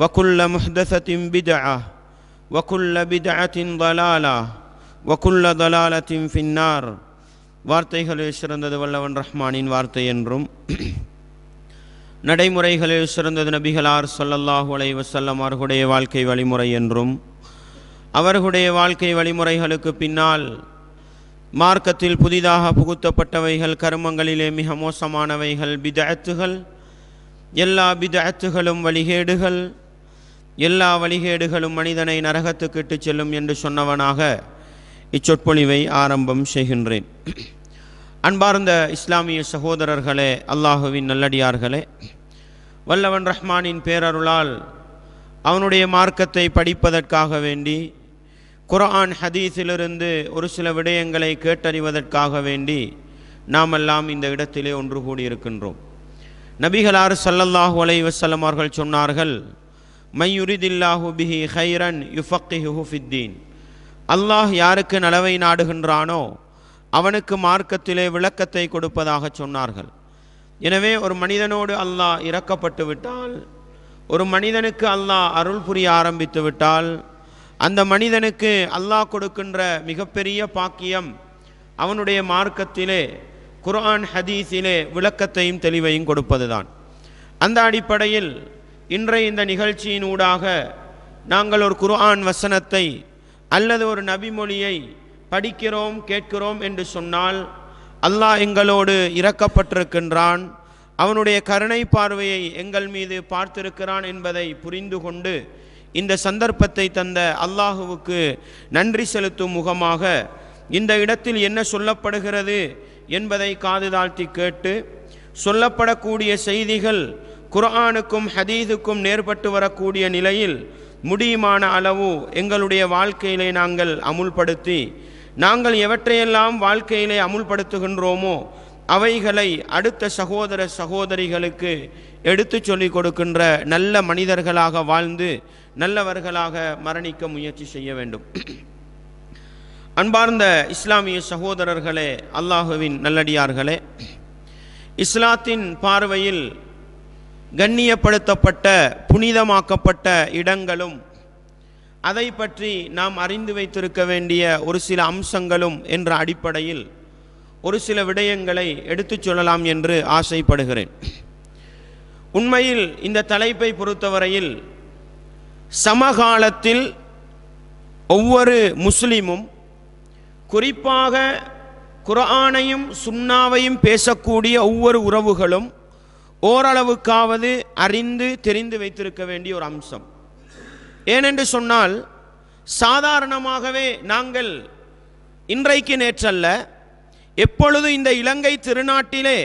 وكل محدثة بدعة وكل بدعة ضلالة وكل ضلالة في النار வார்த்தைகளில் சிறந்தது வல்லவன் ரஹ்மானின் வார்த்தை என்றும் நடைமுறைகளில் சிறந்தது நபிகளார் சொல்லல்லாஹு அலை வசல்லம் அவர்களுடைய வாழ்க்கை வழிமுறை என்றும் அவர்களுடைய வாழ்க்கை வழிமுறைகளுக்கு பின்னால் மார்க்கத்தில் புதிதாக புகுத்தப்பட்டவைகள் கருமங்களிலே மிக மோசமானவைகள் பிதத்துகள் எல்லா பிதத்துகளும் வழிகேடுகள் எல்லா வழிகேடுகளும் மனிதனை நரகத்துக்கு இட்டு செல்லும் என்று சொன்னவனாக இச்சொற்பொழிவை ஆரம்பம் செய்கின்றேன் அன்பார்ந்த இஸ்லாமிய சகோதரர்களே அல்லாஹுவின் நல்லடியார்களே வல்லவன் ரஹ்மானின் பேரருளால் அவனுடைய மார்க்கத்தை படிப்பதற்காக வேண்டி குரான் ஹதீஸிலிருந்து ஒரு சில விடயங்களை கேட்டறிவதற்காக வேண்டி நாமெல்லாம் இந்த இடத்திலே ஒன்று கூடியிருக்கின்றோம் நபிகளார் சல்லல்லாஹு அலை அவர்கள் சொன்னார்கள் மையுரிதில்லாஹு பிஹி ஹைரன் யுஃபக்கிஹு ஃபித்தீன் அல்லாஹ் யாருக்கு நலவை நாடுகின்றானோ அவனுக்கு மார்க்கத்திலே விளக்கத்தை கொடுப்பதாக சொன்னார்கள் எனவே ஒரு மனிதனோடு அல்லாஹ் இறக்கப்பட்டு விட்டால் ஒரு மனிதனுக்கு அல்லாஹ் அருள் புரிய ஆரம்பித்து விட்டால் அந்த மனிதனுக்கு அல்லாஹ் கொடுக்கின்ற மிகப்பெரிய பாக்கியம் அவனுடைய மார்க்கத்திலே குர்ஆன் ஹதீஸிலே விளக்கத்தையும் தெளிவையும் கொடுப்பதுதான் அந்த அடிப்படையில் இன்றைய இந்த நிகழ்ச்சியின் ஊடாக நாங்கள் ஒரு குர்ஆன் வசனத்தை அல்லது ஒரு நபிமொழியை படிக்கிறோம் கேட்கிறோம் என்று சொன்னால் அல்லாஹ் எங்களோடு இறக்கப்பட்டிருக்கின்றான் அவனுடைய கருணை பார்வையை எங்கள் மீது பார்த்திருக்கிறான் என்பதை புரிந்து கொண்டு இந்த சந்தர்ப்பத்தை தந்த அல்லாஹுவுக்கு நன்றி செலுத்தும் முகமாக இந்த இடத்தில் என்ன சொல்லப்படுகிறது என்பதை காது தாழ்த்தி கேட்டு சொல்லப்படக்கூடிய செய்திகள் குர்ஆனுக்கும் ஹதீதுக்கும் நேர்பட்டு வரக்கூடிய நிலையில் முடியுமான அளவு எங்களுடைய வாழ்க்கையிலே நாங்கள் அமுல்படுத்தி நாங்கள் எவற்றையெல்லாம் வாழ்க்கையிலே அமுல்படுத்துகின்றோமோ அவைகளை அடுத்த சகோதர சகோதரிகளுக்கு எடுத்து சொல்லிக் கொடுக்கின்ற நல்ல மனிதர்களாக வாழ்ந்து நல்லவர்களாக மரணிக்க முயற்சி செய்ய வேண்டும் அன்பார்ந்த இஸ்லாமிய சகோதரர்களே அல்லாஹுவின் நல்லடியார்களே இஸ்லாத்தின் பார்வையில் கண்ணியப்படுத்தப்பட்ட புனிதமாக்கப்பட்ட இடங்களும் அதை பற்றி நாம் அறிந்து வைத்திருக்க வேண்டிய ஒரு சில அம்சங்களும் என்ற அடிப்படையில் ஒரு சில விடயங்களை எடுத்துச் சொல்லலாம் என்று ஆசைப்படுகிறேன் உண்மையில் இந்த தலைப்பை பொறுத்தவரையில் சமகாலத்தில் ஒவ்வொரு முஸ்லீமும் குறிப்பாக குரானையும் சுண்ணாவையும் பேசக்கூடிய ஒவ்வொரு உறவுகளும் ஓரளவுக்காவது அறிந்து தெரிந்து வைத்திருக்க வேண்டிய ஒரு அம்சம் ஏனென்று சொன்னால் சாதாரணமாகவே நாங்கள் இன்றைக்கு நேற்றல்ல எப்பொழுது இந்த இலங்கை திருநாட்டிலே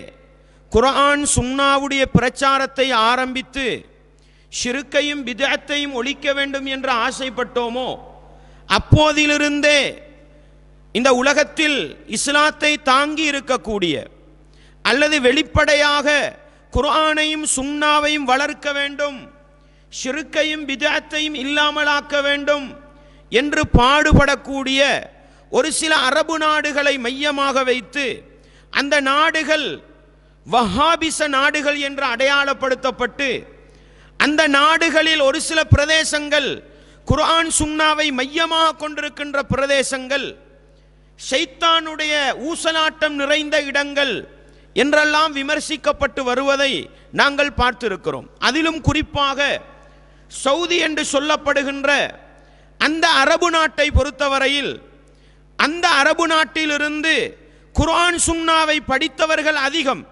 குரான் சுன்னாவுடைய பிரச்சாரத்தை ஆரம்பித்து ஷிருக்கையும் விதத்தையும் ஒழிக்க வேண்டும் என்று ஆசைப்பட்டோமோ அப்போதிலிருந்தே இந்த உலகத்தில் இஸ்லாத்தை தாங்கி இருக்கக்கூடிய அல்லது வெளிப்படையாக குரானையும் சுண்ணாவையும் வளர்க்க வேண்டும் ஷிருக்கையும் விதத்தையும் இல்லாமலாக்க வேண்டும் என்று பாடுபடக்கூடிய ஒரு சில அரபு நாடுகளை மையமாக வைத்து அந்த நாடுகள் வஹாபிச நாடுகள் என்று அடையாளப்படுத்தப்பட்டு அந்த நாடுகளில் ஒரு சில பிரதேசங்கள் குர்ஆன் சுண்ணாவை மையமாக கொண்டிருக்கின்ற பிரதேசங்கள் சைத்தானுடைய ஊசலாட்டம் நிறைந்த இடங்கள் என்றெல்லாம் விமர்சிக்கப்பட்டு வருவதை நாங்கள் பார்த்திருக்கிறோம் அதிலும் குறிப்பாக சவுதி என்று சொல்லப்படுகின்ற அந்த அரபு நாட்டை பொறுத்தவரையில் அந்த அரபு நாட்டிலிருந்து குரான் சுன்னாவை படித்தவர்கள் அதிகம்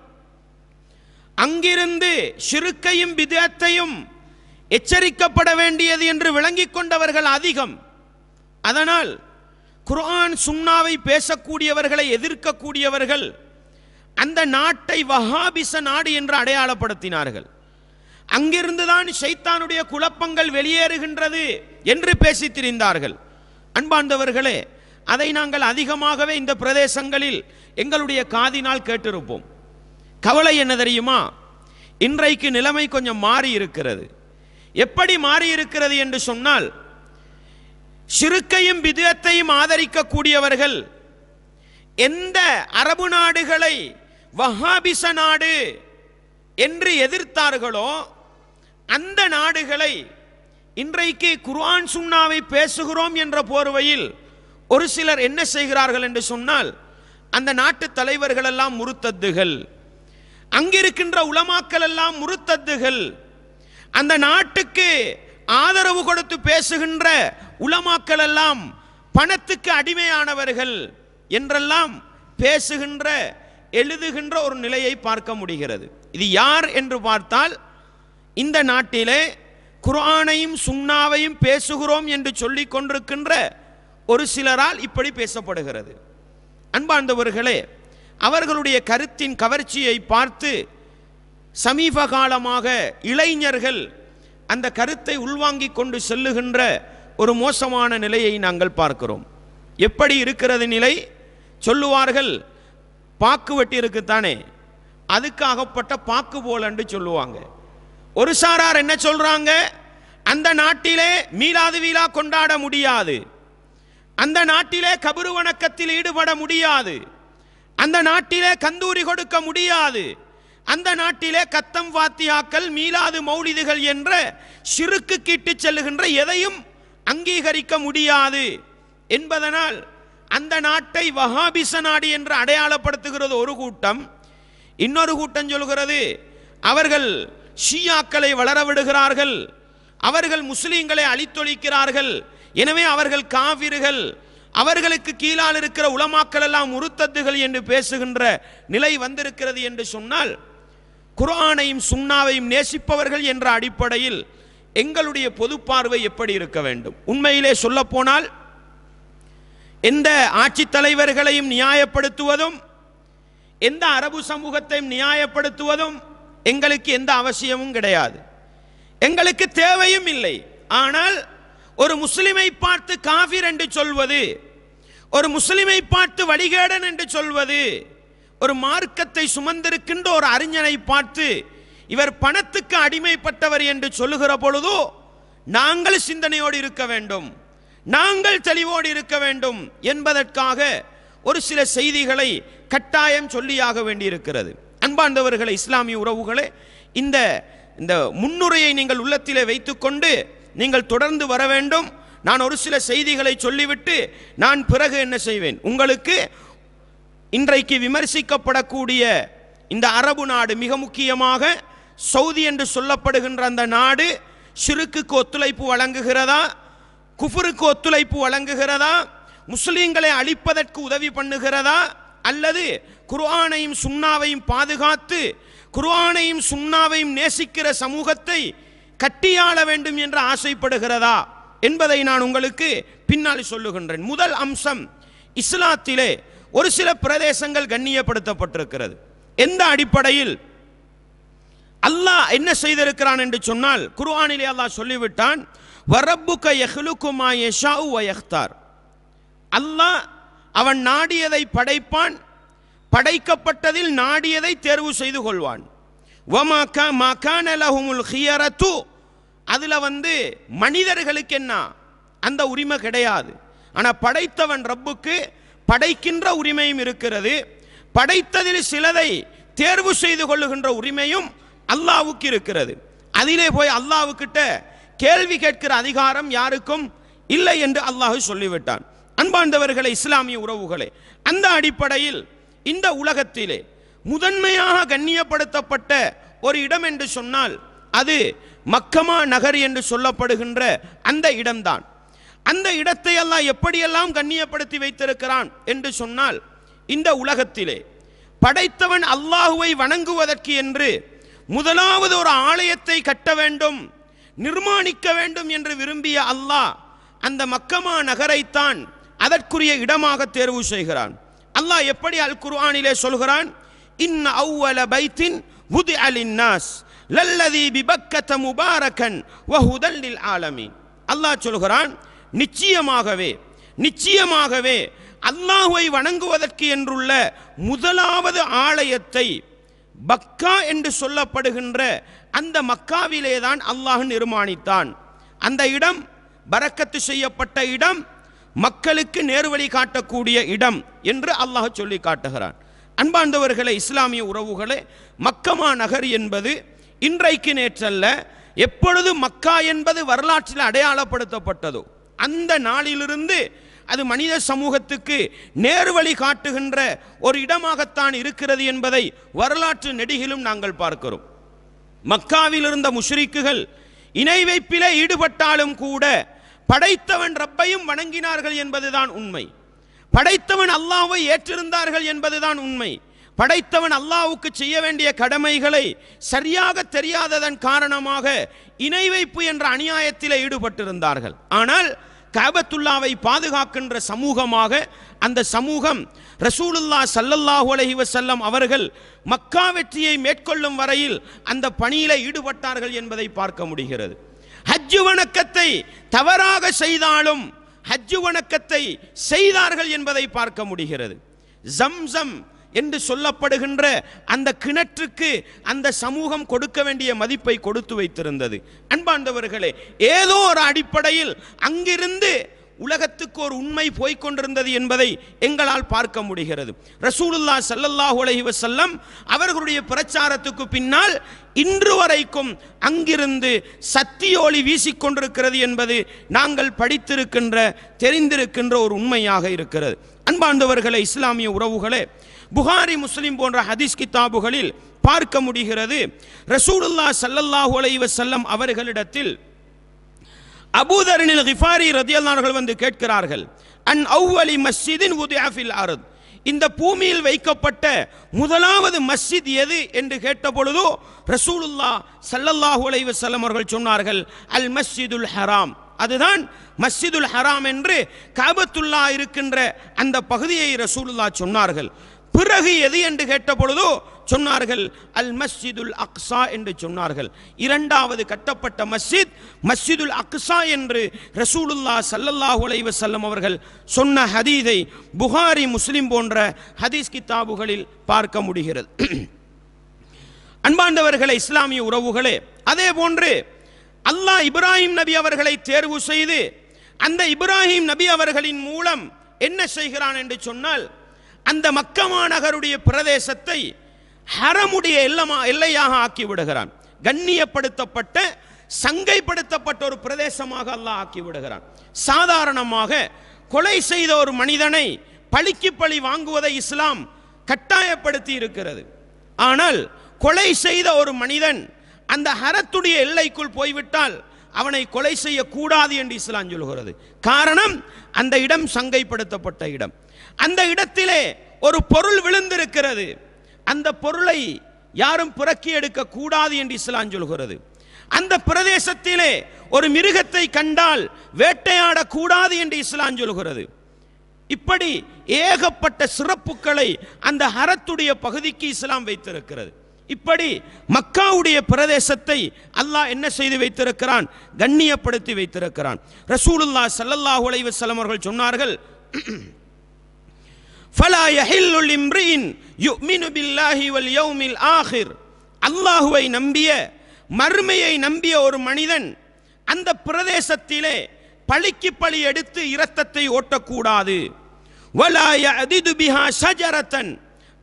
அங்கிருந்து சிறுக்கையும் விதத்தையும் எச்சரிக்கப்பட வேண்டியது என்று விளங்கிக் கொண்டவர்கள் அதிகம் அதனால் குரான் சுன்னாவை பேசக்கூடியவர்களை எதிர்க்கக்கூடியவர்கள் அந்த நாட்டை வஹாபிச நாடு என்று அடையாளப்படுத்தினார்கள் அங்கிருந்துதான் சைத்தானுடைய குழப்பங்கள் வெளியேறுகின்றது என்று பேசி திரிந்தார்கள் அன்பார்ந்தவர்களே அதை நாங்கள் அதிகமாகவே இந்த பிரதேசங்களில் எங்களுடைய காதினால் கேட்டிருப்போம் கவலை என்ன தெரியுமா இன்றைக்கு நிலைமை கொஞ்சம் மாறி இருக்கிறது எப்படி மாறி இருக்கிறது என்று சொன்னால் சிறுக்கையும் விதத்தையும் ஆதரிக்கக்கூடியவர்கள் எந்த அரபு நாடுகளை வஹாபிச நாடு என்று எதிர்த்தார்களோ அந்த நாடுகளை இன்றைக்கு குர்ஆன் சுன்னாவை பேசுகிறோம் என்ற போர்வையில் ஒரு சிலர் என்ன செய்கிறார்கள் என்று சொன்னால் அந்த நாட்டு தலைவர்கள் எல்லாம் முருத்தத்துகள் அங்கிருக்கின்ற உலமாக்கள் எல்லாம் முருத்தத்துகள் அந்த நாட்டுக்கு ஆதரவு கொடுத்து பேசுகின்ற உலமாக்கள் எல்லாம் பணத்துக்கு அடிமையானவர்கள் என்றெல்லாம் பேசுகின்ற எழுதுகின்ற ஒரு நிலையை பார்க்க முடிகிறது இது யார் என்று பார்த்தால் இந்த நாட்டிலே குரானையும் சுண்ணாவையும் பேசுகிறோம் என்று சொல்லி கொண்டிருக்கின்ற ஒரு சிலரால் இப்படி பேசப்படுகிறது அன்பார்ந்தவர்களே அவர்களுடைய கருத்தின் கவர்ச்சியை பார்த்து சமீப காலமாக இளைஞர்கள் அந்த கருத்தை உள்வாங்கிக் கொண்டு செல்லுகின்ற ஒரு மோசமான நிலையை நாங்கள் பார்க்கிறோம் எப்படி இருக்கிறது நிலை சொல்லுவார்கள் பாக்கு வெட்டி இருக்குத்தானே அதுக்கு அகப்பட்ட பாக்கு போலன்னு சொல்லுவாங்க ஒரு சாரார் என்ன சொல்றாங்க அந்த நாட்டிலே மீளாது வீழா கொண்டாட முடியாது அந்த நாட்டிலே கபரு வணக்கத்தில் ஈடுபட முடியாது அந்த நாட்டிலே கந்தூரி கொடுக்க முடியாது அந்த நாட்டிலே கத்தம் வாத்தியாக்கள் மீளாது மௌலிதுகள் என்ற சிறுக்கு கிட்டு செல்லுகின்ற எதையும் அங்கீகரிக்க முடியாது என்பதனால் அந்த நாட்டை வஹாபிச நாடு என்று அடையாளப்படுத்துகிறது ஒரு கூட்டம் இன்னொரு கூட்டம் சொல்கிறது அவர்கள் ஷியாக்களை வளரவிடுகிறார்கள் அவர்கள் முஸ்லீம்களை அழித்தொழிக்கிறார்கள் எனவே அவர்கள் காவிர்கள் அவர்களுக்கு கீழால் இருக்கிற உலமாக்கள் எல்லாம் உருத்தத்துகள் என்று பேசுகின்ற நிலை வந்திருக்கிறது என்று சொன்னால் குரானையும் சுண்ணாவையும் நேசிப்பவர்கள் என்ற அடிப்படையில் எங்களுடைய பொது பார்வை எப்படி இருக்க வேண்டும் உண்மையிலே சொல்லப்போனால் எந்த தலைவர்களையும் நியாயப்படுத்துவதும் எந்த அரபு சமூகத்தையும் நியாயப்படுத்துவதும் எங்களுக்கு எந்த அவசியமும் கிடையாது எங்களுக்கு தேவையும் இல்லை ஆனால் ஒரு முஸ்லிமை பார்த்து காஃபிர் என்று சொல்வது ஒரு முஸ்லிமை பார்த்து வடிகேடன் என்று சொல்வது ஒரு மார்க்கத்தை சுமந்திருக்கின்ற ஒரு அறிஞனை பார்த்து இவர் பணத்துக்கு அடிமைப்பட்டவர் என்று சொல்லுகிற பொழுதோ நாங்கள் சிந்தனையோடு இருக்க வேண்டும் நாங்கள் தெளிவோடு இருக்க வேண்டும் என்பதற்காக ஒரு சில செய்திகளை கட்டாயம் சொல்லியாக வேண்டியிருக்கிறது அன்பாண்டவர்களே இஸ்லாமிய உறவுகளை இந்த இந்த முன்னுரையை நீங்கள் உள்ளத்திலே வைத்துக்கொண்டு நீங்கள் தொடர்ந்து வர வேண்டும் நான் ஒரு சில செய்திகளை சொல்லிவிட்டு நான் பிறகு என்ன செய்வேன் உங்களுக்கு இன்றைக்கு விமர்சிக்கப்படக்கூடிய இந்த அரபு நாடு மிக முக்கியமாக சவுதி என்று சொல்லப்படுகின்ற அந்த நாடு சிறுக்குக்கு ஒத்துழைப்பு வழங்குகிறதா குஃபருக்கு ஒத்துழைப்பு வழங்குகிறதா முஸ்லீம்களை அழிப்பதற்கு உதவி பண்ணுகிறதா அல்லது குர்ஆனையும் சுண்ணாவையும் பாதுகாத்து குர்ஆனையும் சுண்ணாவையும் நேசிக்கிற சமூகத்தை கட்டியாள வேண்டும் என்று ஆசைப்படுகிறதா என்பதை நான் உங்களுக்கு பின்னால் சொல்லுகின்றேன் முதல் அம்சம் இஸ்லாத்திலே ஒரு சில பிரதேசங்கள் கண்ணியப்படுத்தப்பட்டிருக்கிறது எந்த அடிப்படையில் அல்லாஹ் என்ன செய்திருக்கிறான் என்று சொன்னால் குர்ஆனிலே அல்லாஹ் சொல்லிவிட்டான் வரப்புக்க எஹ்லுக்குமா யஷாவு வயஹ்தார் அல்லாஹ் அவன் நாடியதை படைப்பான் படைக்கப்பட்டதில் நாடியதை தேர்வு செய்து கொள்வான் ஒமாக்கா ஹியர தூ அதில் வந்து மனிதர்களுக்கு என்ன அந்த உரிமை கிடையாது ஆனால் படைத்தவன் ரப்புக்கு படைக்கின்ற உரிமையும் இருக்கிறது படைத்ததில் சிலதை தேர்வு செய்து கொள்ளுகின்ற உரிமையும் அல்லாவுக்கு இருக்கிறது அதிலே போய் அல்லாவுக்கிட்ட கேள்வி கேட்கிற அதிகாரம் யாருக்கும் இல்லை என்று அல்லாஹு சொல்லிவிட்டான் அன்பாண்டவர்களை இஸ்லாமிய உறவுகளே அந்த அடிப்படையில் இந்த உலகத்திலே முதன்மையாக கண்ணியப்படுத்தப்பட்ட ஒரு இடம் என்று சொன்னால் அது மக்கமா நகர் என்று சொல்லப்படுகின்ற அந்த இடம்தான் அந்த இடத்தை எல்லாம் எப்படியெல்லாம் கண்ணியப்படுத்தி வைத்திருக்கிறான் என்று சொன்னால் இந்த உலகத்திலே படைத்தவன் அல்லாஹுவை வணங்குவதற்கு என்று முதலாவது ஒரு ஆலயத்தை கட்ட வேண்டும் நிர்மாணிக்க வேண்டும் என்று விரும்பிய அல்லாஹ் அந்த மக்கமா நகரைத்தான் அதற்குரிய இடமாக தேர்வு செய்கிறான் அல்லாஹ் எப்படி அல் குர்ஆனிலே சொல்கிறான் இன் அவ்வல பைத்தின் ஹுதி அலின்னாஸ் லல்லதி பிபக்கத்த முபாரகன் வஹுதல்லில் ஆலமி அல்லாஹ் சொல்கிறான் நிச்சயமாகவே நிச்சயமாகவே அல்லாஹுவை வணங்குவதற்கு என்றுள்ள முதலாவது ஆலயத்தை பக்கா என்று சொல்லப்படுகின்ற அந்த மக்காவிலே தான் அல்லாஹ் நிர்மாணித்தான் அந்த இடம் பறக்கத்து செய்யப்பட்ட இடம் மக்களுக்கு நேர்வழி காட்டக்கூடிய இடம் என்று அல்லாஹ் சொல்லி காட்டுகிறான் அன்பார்ந்தவர்களை இஸ்லாமிய உறவுகளே மக்கமா நகர் என்பது இன்றைக்கு நேற்றல்ல எப்பொழுது மக்கா என்பது வரலாற்றில் அடையாளப்படுத்தப்பட்டதோ அந்த நாளிலிருந்து அது மனித சமூகத்துக்கு நேர்வழி காட்டுகின்ற ஒரு இடமாகத்தான் இருக்கிறது என்பதை வரலாற்று நெடுகிலும் நாங்கள் பார்க்கிறோம் மக்காவில் இருந்த முஷ்ரிக்குகள் இணை வைப்பிலே ஈடுபட்டாலும் கூட படைத்தவன் ரப்பையும் வணங்கினார்கள் என்பதுதான் உண்மை படைத்தவன் அல்லாவை ஏற்றிருந்தார்கள் என்பதுதான் உண்மை படைத்தவன் அல்லாவுக்கு செய்ய வேண்டிய கடமைகளை சரியாக தெரியாததன் காரணமாக இணை வைப்பு என்ற அநியாயத்தில் ஈடுபட்டிருந்தார்கள் ஆனால் கபத்துல்லாவை பாதுகாக்கின்ற சமூகமாக அந்த சமூகம் ரசூலுல்லா சல்லல்லாஹு அலஹி வசல்லம் அவர்கள் மக்கா வெற்றியை மேற்கொள்ளும் வரையில் அந்த பணியில ஈடுபட்டார்கள் என்பதை பார்க்க முடிகிறது ஹஜ்ஜு வணக்கத்தை தவறாக செய்தாலும் ஹஜ்ஜு வணக்கத்தை செய்தார்கள் என்பதை பார்க்க முடிகிறது ஜம்சம் என்று சொல்லப்படுகின்ற அந்த கிணற்றுக்கு அந்த சமூகம் கொடுக்க வேண்டிய மதிப்பை கொடுத்து வைத்திருந்தது அன்பாண்டவர்களே ஏதோ ஒரு அடிப்படையில் அங்கிருந்து உலகத்துக்கு ஒரு உண்மை போய்கொண்டிருந்தது என்பதை எங்களால் பார்க்க முடிகிறது ரசூலுல்லா சல்லல்லாஹ் உலகி வசல்லம் அவர்களுடைய பிரச்சாரத்துக்கு பின்னால் இன்று வரைக்கும் அங்கிருந்து சத்தியோலி வீசிக்கொண்டிருக்கிறது என்பது நாங்கள் படித்திருக்கின்ற தெரிந்திருக்கின்ற ஒரு உண்மையாக இருக்கிறது அன்பாண்டவர்களே இஸ்லாமிய உறவுகளே புகாரி முஸ்லிம் போன்ற ஹதீஸ் கித்தாபுகளில் பார்க்க முடிகிறது ரசூலுல்லா சல்லல்லாஹு அலைவ செல்லம் அவர்களிடத்தில் அபூதரனில் ஹிஃபாரி ரதியல்லானர்கள் வந்து கேட்கிறார்கள் அன் அவ்வலி மஸ்ஜிதின் உதயாஃபில் அரத் இந்த பூமியில் வைக்கப்பட்ட முதலாவது மஸ்ஜித் எது என்று கேட்டபொழுதோ ரசூலுல்லா சல்லல்லாஹு அலைவ செல்லம் அவர்கள் சொன்னார்கள் அல் மஸ்ஜிதுல் ஹராம் அதுதான் மஸ்ஜிதுல் ஹராம் என்று காபத்துல்லா இருக்கின்ற அந்த பகுதியை ரசூலுல்லா சொன்னார்கள் பிறகு எது என்று கேட்ட பொழுதோ சொன்னார்கள் அல் மஸ்ஜிதுல் அக்ஸா என்று சொன்னார்கள் இரண்டாவது கட்டப்பட்ட மஸ்ஜித் மஸ்ஜிதுல் அக்ஸா என்று ரசூலுல்லா சல்லல்லாஹு அலைவ செல்லம் அவர்கள் சொன்ன ஹதீதை புகாரி முஸ்லிம் போன்ற ஹதீஸ் கித்தாபுகளில் பார்க்க முடிகிறது அன்பாண்டவர்களை இஸ்லாமிய உறவுகளே அதே போன்று அல்லாஹ் இப்ராஹிம் நபி அவர்களை தேர்வு செய்து அந்த இப்ராஹிம் நபி அவர்களின் மூலம் என்ன செய்கிறான் என்று சொன்னால் அந்த மக்கமா நகருடைய பிரதேசத்தை ஹரமுடைய எல்லமா எல்லையாக ஆக்கி விடுகிறான் கண்ணியப்படுத்தப்பட்ட சங்கைப்படுத்தப்பட்ட ஒரு பிரதேசமாக அல்லாஹ் ஆக்கி விடுகிறான் சாதாரணமாக கொலை செய்த ஒரு மனிதனை பழிக்கு பழி வாங்குவதை இஸ்லாம் கட்டாயப்படுத்தி இருக்கிறது ஆனால் கொலை செய்த ஒரு மனிதன் அந்த ஹரத்துடைய எல்லைக்குள் போய்விட்டால் அவனை கொலை செய்யக்கூடாது என்று இஸ்லாம் சொல்கிறது காரணம் அந்த இடம் சங்கைப்படுத்தப்பட்ட இடம் அந்த இடத்திலே ஒரு பொருள் விழுந்திருக்கிறது அந்த பொருளை யாரும் புறக்கி எடுக்க கூடாது என்று இஸ்லாம் சொல்கிறது அந்த பிரதேசத்திலே ஒரு மிருகத்தை கண்டால் வேட்டையாடக்கூடாது என்று இஸ்லாம் சொல்கிறது இப்படி ஏகப்பட்ட சிறப்புகளை அந்த ஹரத்துடைய பகுதிக்கு இஸ்லாம் வைத்திருக்கிறது இப்படி மக்காவுடைய பிரதேசத்தை அல்லாஹ் என்ன செய்து வைத்திருக்கிறான் கண்ணியப்படுத்தி வைத்திருக்கிறான் ரசூலுல்லா சல்லல்லாஹு அலைவசலம் அவர்கள் சொன்னார்கள் ஃபலா யஹில்லுல் இம்ரின் யுமினு பில்லாஹி வல் யௌமில் ஆஹிர் அல்லாஹுவை நம்பிய மறுமையை நம்பிய ஒரு மனிதன் அந்த பிரதேசத்திலே பழிக்கு பழி எடுத்து இரத்தத்தை ஓட்டக்கூடாது வலா யஅதிது பிஹா ஷஜரத்தன்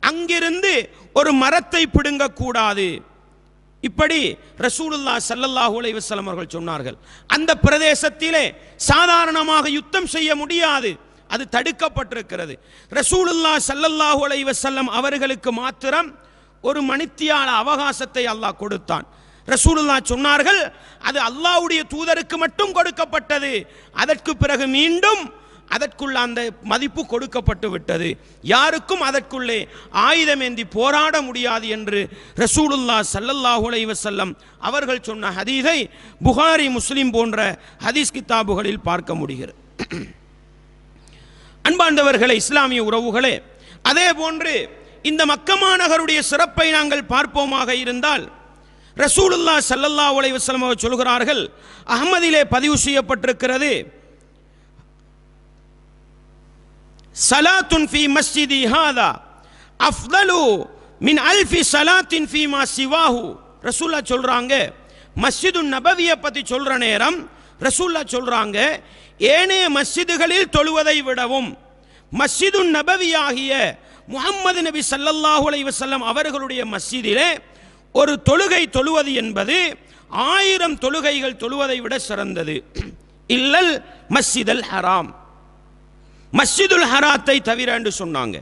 அங்கிருந்து ஒரு மரத்தை பிடுங்கக்கூடாது இப்படி ரசூலுல்லா சல்லல்லாஹு அலைவசலம் அவர்கள் சொன்னார்கள் அந்த பிரதேசத்திலே சாதாரணமாக யுத்தம் செய்ய முடியாது அது தடுக்கப்பட்டிருக்கிறது ரசூலுல்லா சல்லல்லாஹு அலைவ செல்லம் அவர்களுக்கு மாத்திரம் ஒரு மணித்தியால அவகாசத்தை அல்லாஹ் கொடுத்தான் ரசூலுல்லா சொன்னார்கள் அது அல்லாவுடைய தூதருக்கு மட்டும் கொடுக்கப்பட்டது அதற்கு பிறகு மீண்டும் அதற்குள்ள அந்த மதிப்பு கொடுக்கப்பட்டு விட்டது யாருக்கும் அதற்குள்ளே ஆயுதம் ஏந்தி போராட முடியாது என்று ரசூலுல்லா சல்லல்லாஹுலை வசல்லம் அவர்கள் சொன்ன ஹதீஸை புகாரி முஸ்லீம் போன்ற ஹதீஸ் கித்தாபுகளில் பார்க்க முடிகிறது அன்பார்ந்தவர்களே இஸ்லாமிய உறவுகளே அதே போன்று இந்த மக்கமா சிறப்பை நாங்கள் பார்ப்போமாக இருந்தால் ரசூலுல்லா சல்லல்லா உலைவசலம் அவர் சொல்கிறார்கள் அகமதிலே பதிவு செய்யப்பட்டிருக்கிறது சலாத்துன் ஃபி மஸ்ஜிதி ஹாதா அஃப்தலு மின் அல்ஃபி சலாத்தின் ஃபி மா சிவாஹு ரசூல்லா சொல்கிறாங்க மஸ்ஜிது நபவியை பற்றி சொல்கிற நேரம் ரசூல்லா சொல்கிறாங்க ஏனைய மஸ்ஜிதுகளில் தொழுவதை விடவும் மஸ்ஜிது நபவி ஆகிய முகம்மது நபி சல்லல்லாஹு அலைவசல்லம் அவர்களுடைய மஸ்ஜிதிலே ஒரு தொழுகை தொழுவது என்பது ஆயிரம் தொழுகைகள் தொழுவதை விட சிறந்தது இல்லல் மஸ்ஜிதல் ஹராம் மஸ்ஜிதுல் ஹராத்தை தவிர என்று சொன்னாங்க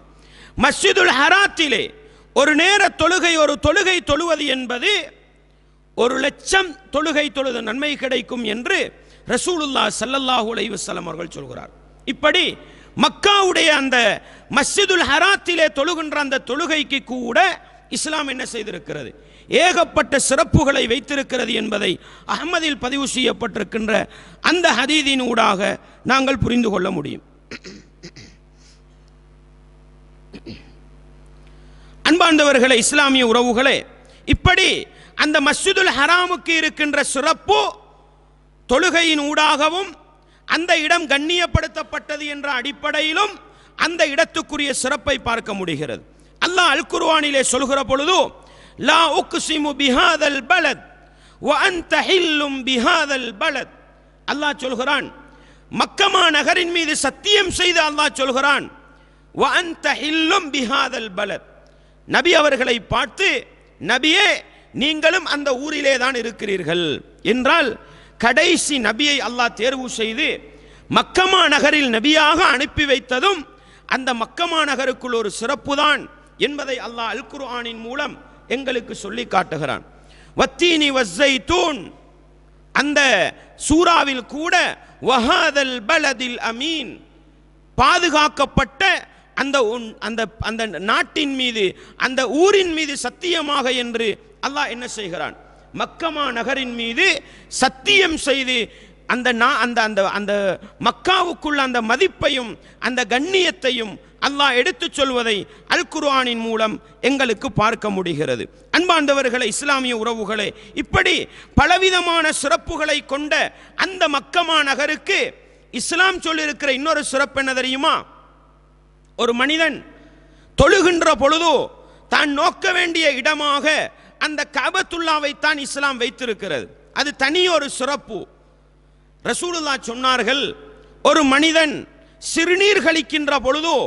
மஸ்ஜிதுல் ஹராத்திலே ஒரு நேர தொழுகை ஒரு தொழுகை தொழுவது என்பது ஒரு லட்சம் தொழுகை தொழுது நன்மை கிடைக்கும் என்று ரசூலுல்லா சல்லல்லாஹு அலைவசலம் அவர்கள் சொல்கிறார் இப்படி மக்காவுடைய அந்த மஸ்ஜிதுல் ஹராத்திலே தொழுகின்ற அந்த தொழுகைக்கு கூட இஸ்லாம் என்ன செய்திருக்கிறது ஏகப்பட்ட சிறப்புகளை வைத்திருக்கிறது என்பதை அகமதில் பதிவு செய்யப்பட்டிருக்கின்ற அந்த ஹதீதின் ஊடாக நாங்கள் புரிந்து கொள்ள முடியும் அன்பார்ந்தவர்களே இஸ்லாமிய உறவுகளே இப்படி அந்த மஸ்ஜிதுல் ஹராமுக்கு இருக்கின்ற சிறப்பு தொழுகையின் ஊடாகவும் அந்த இடம் கண்ணியப்படுத்தப்பட்டது என்ற அடிப்படையிலும் அந்த இடத்துக்குரிய சிறப்பை பார்க்க முடிகிறது அல்லாஹ் அல் குர்வானிலே சொல்கிற பொழுது லா உக்சிமு பிஹாதல் பலத் வந்தஹில்லும் பிஹாதல் பலத் அல்லாஹ் சொல்கிறான் மக்கமா நகரின் மீது சத்தியம் செய்து அல்லாஹ் சொல்கிறான் வந்தஹில்லும் பிஹாதல் பலத் நபி அவர்களை பார்த்து நபியே நீங்களும் அந்த ஊரிலே தான் இருக்கிறீர்கள் என்றால் கடைசி நபியை அல்லாஹ் தேர்வு செய்து மக்கமா நகரில் நபியாக அனுப்பி வைத்ததும் அந்த மக்கமா நகருக்குள் ஒரு சிறப்பு தான் என்பதை அல்லாஹ் அல் குர்ஆனின் மூலம் எங்களுக்கு சொல்லி காட்டுகிறான் வத்தீனி வஸ்ஸை அந்த சூறாவில் கூட வஹாதல் பலதில் அமீன் பாதுகாக்கப்பட்ட அந்த அந்த அந்த நாட்டின் மீது அந்த ஊரின் மீது சத்தியமாக என்று அல்லாஹ் என்ன செய்கிறான் மக்கமா நகரின் மீது சத்தியம் செய்து அந்த நான் அந்த அந்த அந்த மக்காவுக்குள்ள அந்த மதிப்பையும் அந்த கண்ணியத்தையும் அல்லாஹ் எடுத்துச் சொல்வதை அல் குர்ஆனின் மூலம் எங்களுக்கு பார்க்க முடிகிறது அன்பார்ந்தவர்களே இஸ்லாமிய உறவுகளே இப்படி பலவிதமான சிறப்புகளை கொண்ட அந்த மக்கமா நகருக்கு இஸ்லாம் சொல்லியிருக்கிற இன்னொரு சிறப்பு என்ன தெரியுமா ஒரு மனிதன் தொழுகின்ற பொழுதோ தான் நோக்க வேண்டிய இடமாக அந்த கபத்துல்லாவை தான் இஸ்லாம் வைத்திருக்கிறது அது தனி ஒரு சிறப்பு ரசூலுல்லா சொன்னார்கள் ஒரு மனிதன் சிறுநீர் கழிக்கின்ற பொழுதோ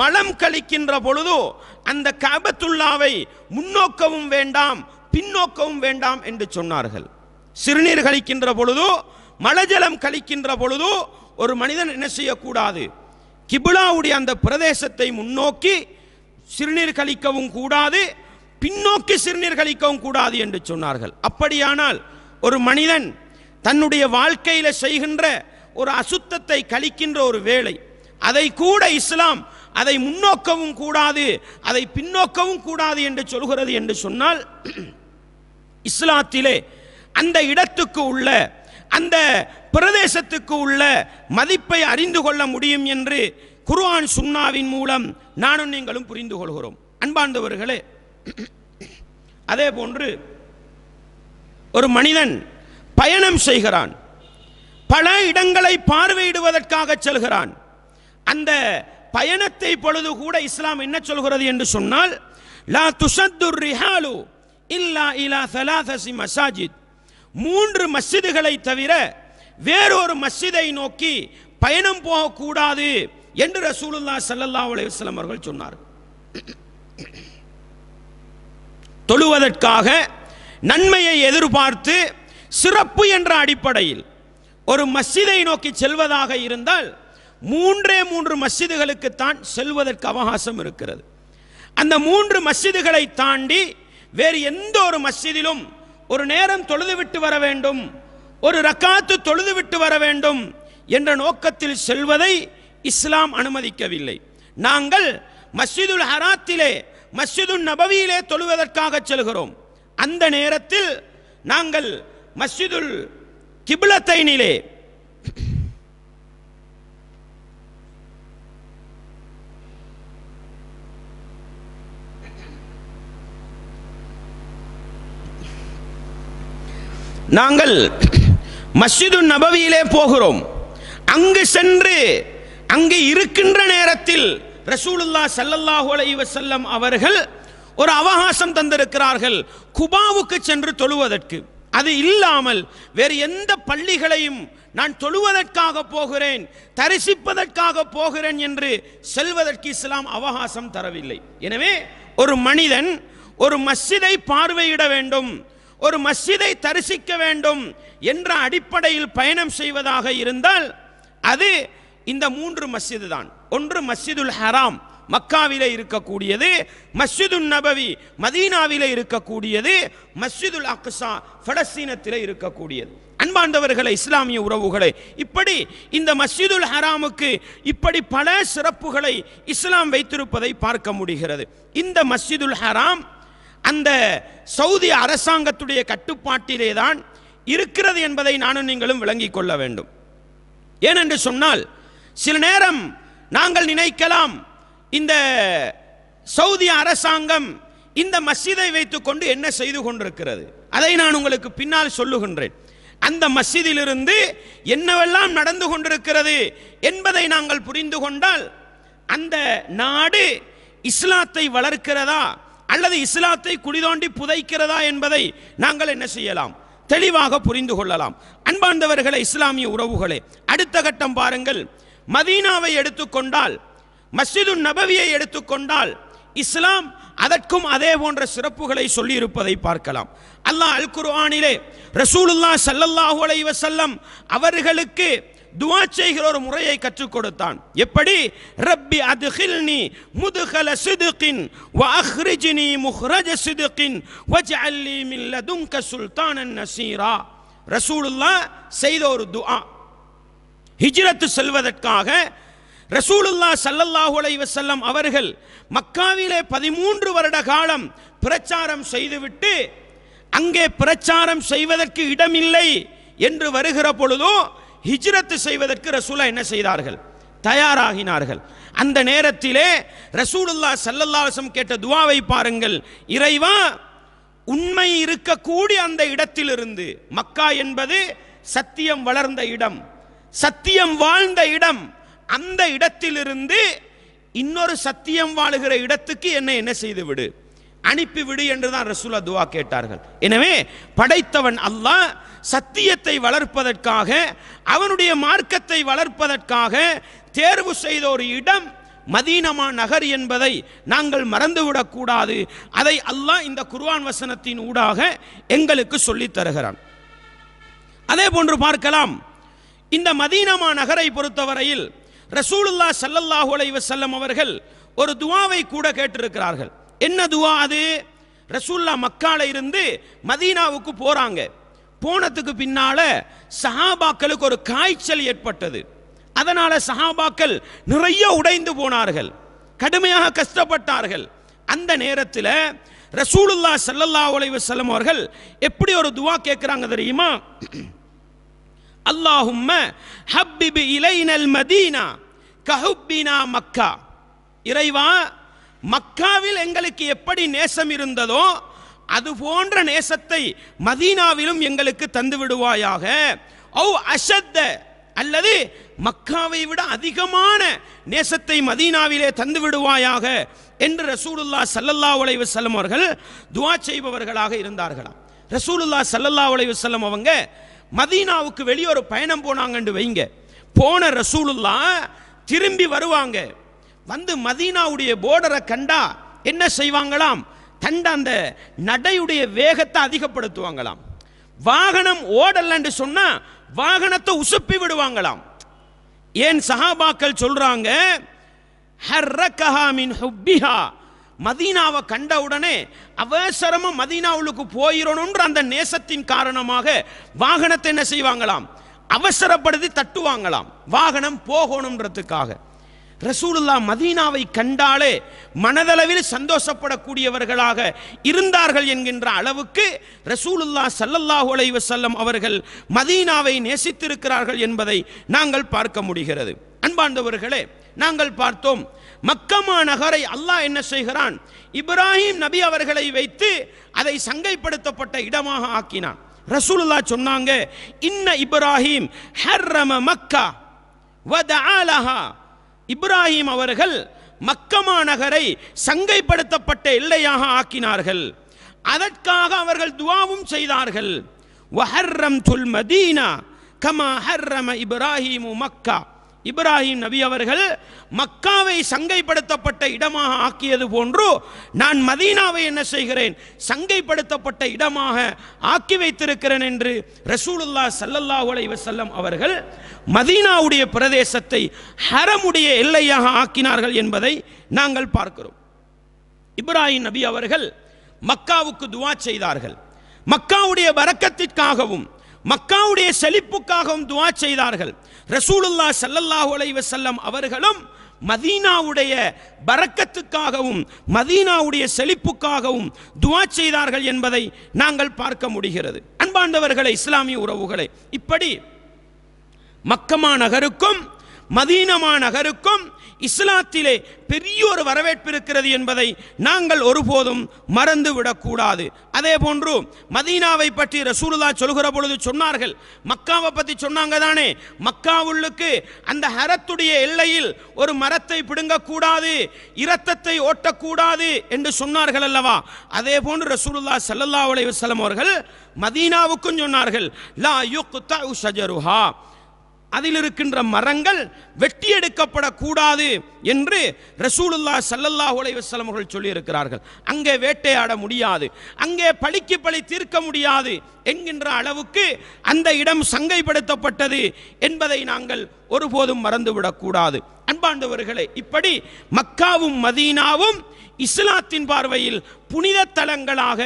மலம் கழிக்கின்ற பொழுதோ அந்த கபத்துல்லாவை முன்னோக்கவும் வேண்டாம் பின்னோக்கவும் வேண்டாம் என்று சொன்னார்கள் சிறுநீர் கழிக்கின்ற பொழுதோ மலஜலம் கழிக்கின்ற பொழுதோ ஒரு மனிதன் என்ன செய்யக்கூடாது கிபிலாவுடைய அந்த பிரதேசத்தை முன்னோக்கி சிறுநீர் கழிக்கவும் கூடாது பின்னோக்கி சிறுநீர்களிக்கவும் கூடாது என்று சொன்னார்கள் அப்படியானால் ஒரு மனிதன் தன்னுடைய வாழ்க்கையில் செய்கின்ற ஒரு அசுத்தத்தை கழிக்கின்ற ஒரு வேலை அதை கூட இஸ்லாம் அதை முன்னோக்கவும் கூடாது அதை பின்னோக்கவும் கூடாது என்று சொல்கிறது என்று சொன்னால் இஸ்லாத்திலே அந்த இடத்துக்கு உள்ள அந்த பிரதேசத்துக்கு உள்ள மதிப்பை அறிந்து கொள்ள முடியும் என்று குர்ஆன் சுன்னாவின் மூலம் நானும் நீங்களும் புரிந்து கொள்கிறோம் அன்பாண்டவர்களே அதே போன்று ஒரு மனிதன் பயணம் செய்கிறான் பல இடங்களை பார்வையிடுவதற்காக செல்கிறான் அந்த பயணத்தை பொழுது கூட இஸ்லாம் என்ன சொல்கிறது என்று சொன்னால் லா துஷத்துர் ரிஹாலு இல்லா இலா சலாசசி மசாஜித் மூன்று மஸ்ஜிதுகளை தவிர வேறொரு மஸ்ஜிதை நோக்கி பயணம் போகக்கூடாது என்று ரசூலுல்லா சல்லல்லா அலுவலம் அவர்கள் சொன்னார் தொழுவதற்காக நன்மையை எதிர்பார்த்து சிறப்பு என்ற அடிப்படையில் ஒரு மஸ்ஜிதை நோக்கி செல்வதாக இருந்தால் மூன்றே மூன்று தான் செல்வதற்கு அவகாசம் இருக்கிறது அந்த மூன்று மஸ்ஜிதுகளை தாண்டி வேறு எந்த ஒரு மஸ்ஜிதிலும் ஒரு நேரம் தொழுதுவிட்டு வர வேண்டும் ஒரு ரக்காத்து தொழுதுவிட்டு வர வேண்டும் என்ற நோக்கத்தில் செல்வதை இஸ்லாம் அனுமதிக்கவில்லை நாங்கள் மஸ்ஜிதுல் ஹராத்திலே மஸ்ஜிது நபவியிலே தொழுவதற்காக செல்கிறோம் அந்த நேரத்தில் நாங்கள் மஸ்ஜிதுல் கிபிலத்தைனிலே நாங்கள் மஸ்ஜிது நபவியிலே போகிறோம் அங்கு சென்று அங்கு இருக்கின்ற நேரத்தில் ரசூலுல்லா சல்லல்லாஹு அலைவ செல்லம் அவர்கள் ஒரு அவகாசம் தந்திருக்கிறார்கள் குபாவுக்கு சென்று தொழுவதற்கு அது இல்லாமல் வேறு எந்த பள்ளிகளையும் நான் தொழுவதற்காக போகிறேன் தரிசிப்பதற்காக போகிறேன் என்று செல்வதற்கு இஸ்லாம் அவகாசம் தரவில்லை எனவே ஒரு மனிதன் ஒரு மஸ்ஜிதை பார்வையிட வேண்டும் ஒரு மஸ்ஜிதை தரிசிக்க வேண்டும் என்ற அடிப்படையில் பயணம் செய்வதாக இருந்தால் அது இந்த மூன்று மஸ்ஜிது தான் ஒன்று மஸ்ஜிதுல் ஹராம் மக்காவிலே இருக்கக்கூடியது மஸ்ஜிதுல் நபவி மதீனாவிலே இருக்கக்கூடியது மஸ்ஜிதுல் அக்சா பலஸ்தீனத்திலே இருக்கக்கூடியது அன்பாண்டவர்களை இஸ்லாமிய உறவுகளை இப்படி இந்த மஸ்ஜிதுல் ஹராமுக்கு இப்படி பல சிறப்புகளை இஸ்லாம் வைத்திருப்பதை பார்க்க முடிகிறது இந்த மஸ்ஜிதுல் ஹராம் அந்த சவுதி அரசாங்கத்துடைய கட்டுப்பாட்டிலே தான் இருக்கிறது என்பதை நானும் நீங்களும் விளங்கிக் கொள்ள வேண்டும் ஏனென்று சொன்னால் சில நேரம் நாங்கள் நினைக்கலாம் இந்த சவுதி அரசாங்கம் இந்த வைத்துக் வைத்துக்கொண்டு என்ன செய்து கொண்டிருக்கிறது அதை நான் உங்களுக்கு பின்னால் சொல்லுகின்றேன் அந்த மஸ்ஜிதிலிருந்து என்னவெல்லாம் நடந்து கொண்டிருக்கிறது என்பதை நாங்கள் புரிந்து கொண்டால் அந்த நாடு இஸ்லாத்தை வளர்க்கிறதா அல்லது இஸ்லாத்தை குடிதோண்டி புதைக்கிறதா என்பதை நாங்கள் என்ன செய்யலாம் தெளிவாக புரிந்து கொள்ளலாம் அன்பார்ந்தவர்களை இஸ்லாமிய உறவுகளே அடுத்த கட்டம் பாருங்கள் மதீனாவை எடுத்துக்கொண்டால் மஸ்ஜிது நபவியை எடுத்துக்கொண்டால் இஸ்லாம் அதற்கும் அதே போன்ற சிறப்புகளை சொல்லியிருப்பதை பார்க்கலாம் அல்லாஹ் அல் குர்ஆனிலே ரசூலுல்லா சல்லல்லாஹு அலைஹி வஸல்லம் அவர்களுக்கு துவா செய்கிற ஒரு முறையை கற்றுக் கொடுத்தான் எப்படி ரப்பி அதுகில்னி முதுகல சிதுக்கின் வ அஹ்ரிஜ்னி முஹ்ரஜ சிதுகின் வஜ்அல்லி மின் சுல்தானன் நசீரா ரசூலுல்லா செய்த ஒரு துஆ ஹிஜ்ரத்து செல்வதற்காக ரசூலுல்லா சல்லல்லாஹு அலைவசல்லம் அவர்கள் மக்காவிலே பதிமூன்று வருட காலம் பிரச்சாரம் செய்துவிட்டு அங்கே பிரச்சாரம் செய்வதற்கு இடமில்லை என்று வருகிற பொழுதோ ஹிஜ்ரத்து செய்வதற்கு ரசூலா என்ன செய்தார்கள் தயாராகினார்கள் அந்த நேரத்திலே ரசூலுல்லா சல்லல்லாசம் கேட்ட துவாவை பாருங்கள் இறைவா உண்மை இருக்கக்கூடிய அந்த இடத்திலிருந்து மக்கா என்பது சத்தியம் வளர்ந்த இடம் சத்தியம் வாழ்ந்த இடம் அந்த இடத்திலிருந்து இன்னொரு சத்தியம் வாழுகிற இடத்துக்கு என்னை என்ன செய்து விடு அனுப்பிவிடு என்று தான் ரசூலா துவா கேட்டார்கள் எனவே படைத்தவன் அல்லாஹ் சத்தியத்தை வளர்ப்பதற்காக அவனுடைய மார்க்கத்தை வளர்ப்பதற்காக தேர்வு செய்த ஒரு இடம் மதீனமா நகர் என்பதை நாங்கள் மறந்துவிடக்கூடாது அதை அல்லாஹ் இந்த குர்வான் வசனத்தின் ஊடாக எங்களுக்கு சொல்லித் தருகிறான் அதே போன்று பார்க்கலாம் இந்த மதீனமா நகரை பொறுத்தவரையில் ரசூலுல்லா சல்லல்லாஹு அலைவ செல்லம் அவர்கள் ஒரு துவாவை கூட கேட்டிருக்கிறார்கள் என்ன துவா அது ரசூல்லா மக்கால இருந்து மதீனாவுக்கு போறாங்க போனதுக்கு பின்னால சஹாபாக்களுக்கு ஒரு காய்ச்சல் ஏற்பட்டது அதனால சஹாபாக்கள் நிறைய உடைந்து போனார்கள் கடுமையாக கஷ்டப்பட்டார்கள் அந்த நேரத்தில் ரசூலுல்லா சல்லல்லா உலைவசல்லம் அவர்கள் எப்படி ஒரு துவா கேட்குறாங்க தெரியுமா அல்லாஹும் மதீனா கஹுப்பினா மக்கா இறைவா மக்காவில் எங்களுக்கு எப்படி நேசம் இருந்ததோ அது போன்ற நேசத்தை மதீனாவிலும் எங்களுக்கு தந்து விடுவாயாக ஓ அசத்த அல்லது மக்காவை விட அதிகமான நேசத்தை மதீனாவிலே தந்து விடுவாயாக என்று ரசூலுல்லா சல்லல்லா உலைவு செல்லும் அவர்கள் துவா செய்பவர்களாக இருந்தார்களாம் ரசூலுல்லா சல்லல்லா உலைவு செல்லம் அவங்க மதீனாவுக்கு வெளியே ஒரு பயணம் போனாங்கன்னு வைங்க போன ரசூலுல்லா திரும்பி வருவாங்க வந்து மதீனாவுடைய போர்டரை கண்டா என்ன செய்வாங்களாம் தண்ட அந்த நடையுடைய வேகத்தை அதிகப்படுத்துவாங்களாம் வாகனம் ஓடலன்னு சொன்னா வாகனத்தை உசுப்பி விடுவாங்களாம் ஏன் சஹாபாக்கள் சொல்றாங்க ஹர்ரகஹா மின் ஹுப்பிஹா மதீனாவை கண்ட உடனே அவசரமாக மதீனாவுக்கு போயிடணும்ன்ற அந்த நேசத்தின் காரணமாக வாகனத்தை என்ன செய்வாங்களாம் அவசரப்படுத்தி தட்டுவாங்களாம் வாகனம் போகணுன்றதுக்காக ரசூலுல்லா மதீனாவை கண்டாலே மனதளவில் சந்தோஷப்படக்கூடியவர்களாக இருந்தார்கள் என்கின்ற அளவுக்கு ரசூலுல்லா சல்லல்லாஹு அலைவ செல்லம் அவர்கள் மதீனாவை நேசித்திருக்கிறார்கள் என்பதை நாங்கள் பார்க்க முடிகிறது அன்பாண்டவர்களே நாங்கள் பார்த்தோம் மக்கமா நகரை அல்லாஹ் என்ன செய்கிறான் இப்ராஹிம் நபி அவர்களை வைத்து அதை சங்கைப்படுத்தப்பட்ட இடமாக ஆக்கினான் ரசூலுல்லா சொன்னாங்க இன்ன இப்ராஹிம் ஹர்ரம மக்கா வதஆலஹா இப்ராஹிம் அவர்கள் மக்கமா நகரை சங்கைப்படுத்தப்பட்ட எல்லையாக ஆக்கினார்கள் அதற்காக அவர்கள் துவாவும் செய்தார்கள் வஹர்ரம் மதீனா கமா ஹர்ரம இப்ராஹிமு மக்கா இப்ராஹிம் நபி அவர்கள் மக்காவை சங்கைப்படுத்தப்பட்ட இடமாக ஆக்கியது போன்று நான் மதீனாவை என்ன செய்கிறேன் சங்கைப்படுத்தப்பட்ட இடமாக ஆக்கி வைத்திருக்கிறேன் என்று ரசூலுல்லா சல்லல்லா உலை வசல்லம் அவர்கள் மதீனாவுடைய பிரதேசத்தை ஹரமுடைய எல்லையாக ஆக்கினார்கள் என்பதை நாங்கள் பார்க்கிறோம் இப்ராஹிம் நபி அவர்கள் மக்காவுக்கு துவா செய்தார்கள் மக்காவுடைய வரக்கத்திற்காகவும் மக்காவுடைய செழிப்புக்காகவும் துவா செய்தார்கள் ரசூலுல்லா சல்லல்லாஹு அலைவ செல்லம் அவர்களும் மதீனாவுடைய பறக்கத்துக்காகவும் மதீனாவுடைய செழிப்புக்காகவும் துவா செய்தார்கள் என்பதை நாங்கள் பார்க்க முடிகிறது அன்பாண்டவர்களை இஸ்லாமிய உறவுகளை இப்படி மக்கமா நகருக்கும் மதீனமா நகருக்கும் இஸ்லாத்திலே பெரிய ஒரு வரவேற்பு இருக்கிறது என்பதை நாங்கள் ஒருபோதும் மறந்து விடக்கூடாது அதே போன்று மதீனாவை பற்றி ரசூலுல்லா சொல்கிற பொழுது சொன்னார்கள் மக்காவை பற்றி சொன்னாங்க தானே மக்காவுள்ளுக்கு அந்த ஹரத்துடைய எல்லையில் ஒரு மரத்தை பிடுங்கக்கூடாது இரத்தத்தை ஓட்டக்கூடாது என்று சொன்னார்கள் அல்லவா அதே போன்று ரசூலுல்லா சல்லல்லா அலைவசலம் அவர்கள் மதீனாவுக்கும் சொன்னார்கள் லா யுக்தா ஷஜருஹா அதில் இருக்கின்ற மரங்கள் வெட்டி எடுக்கப்படக்கூடாது என்று ரசூலுல்லா சல்லல்லா உலைவசலம் அவர்கள் சொல்லியிருக்கிறார்கள் அங்கே வேட்டையாட முடியாது அங்கே பழிக்கு பழி தீர்க்க முடியாது என்கின்ற அளவுக்கு அந்த இடம் சங்கைப்படுத்தப்பட்டது என்பதை நாங்கள் ஒருபோதும் மறந்துவிடக்கூடாது அன்பாண்டவர்களே இப்படி மக்காவும் மதீனாவும் இஸ்லாத்தின் பார்வையில் புனித தலங்களாக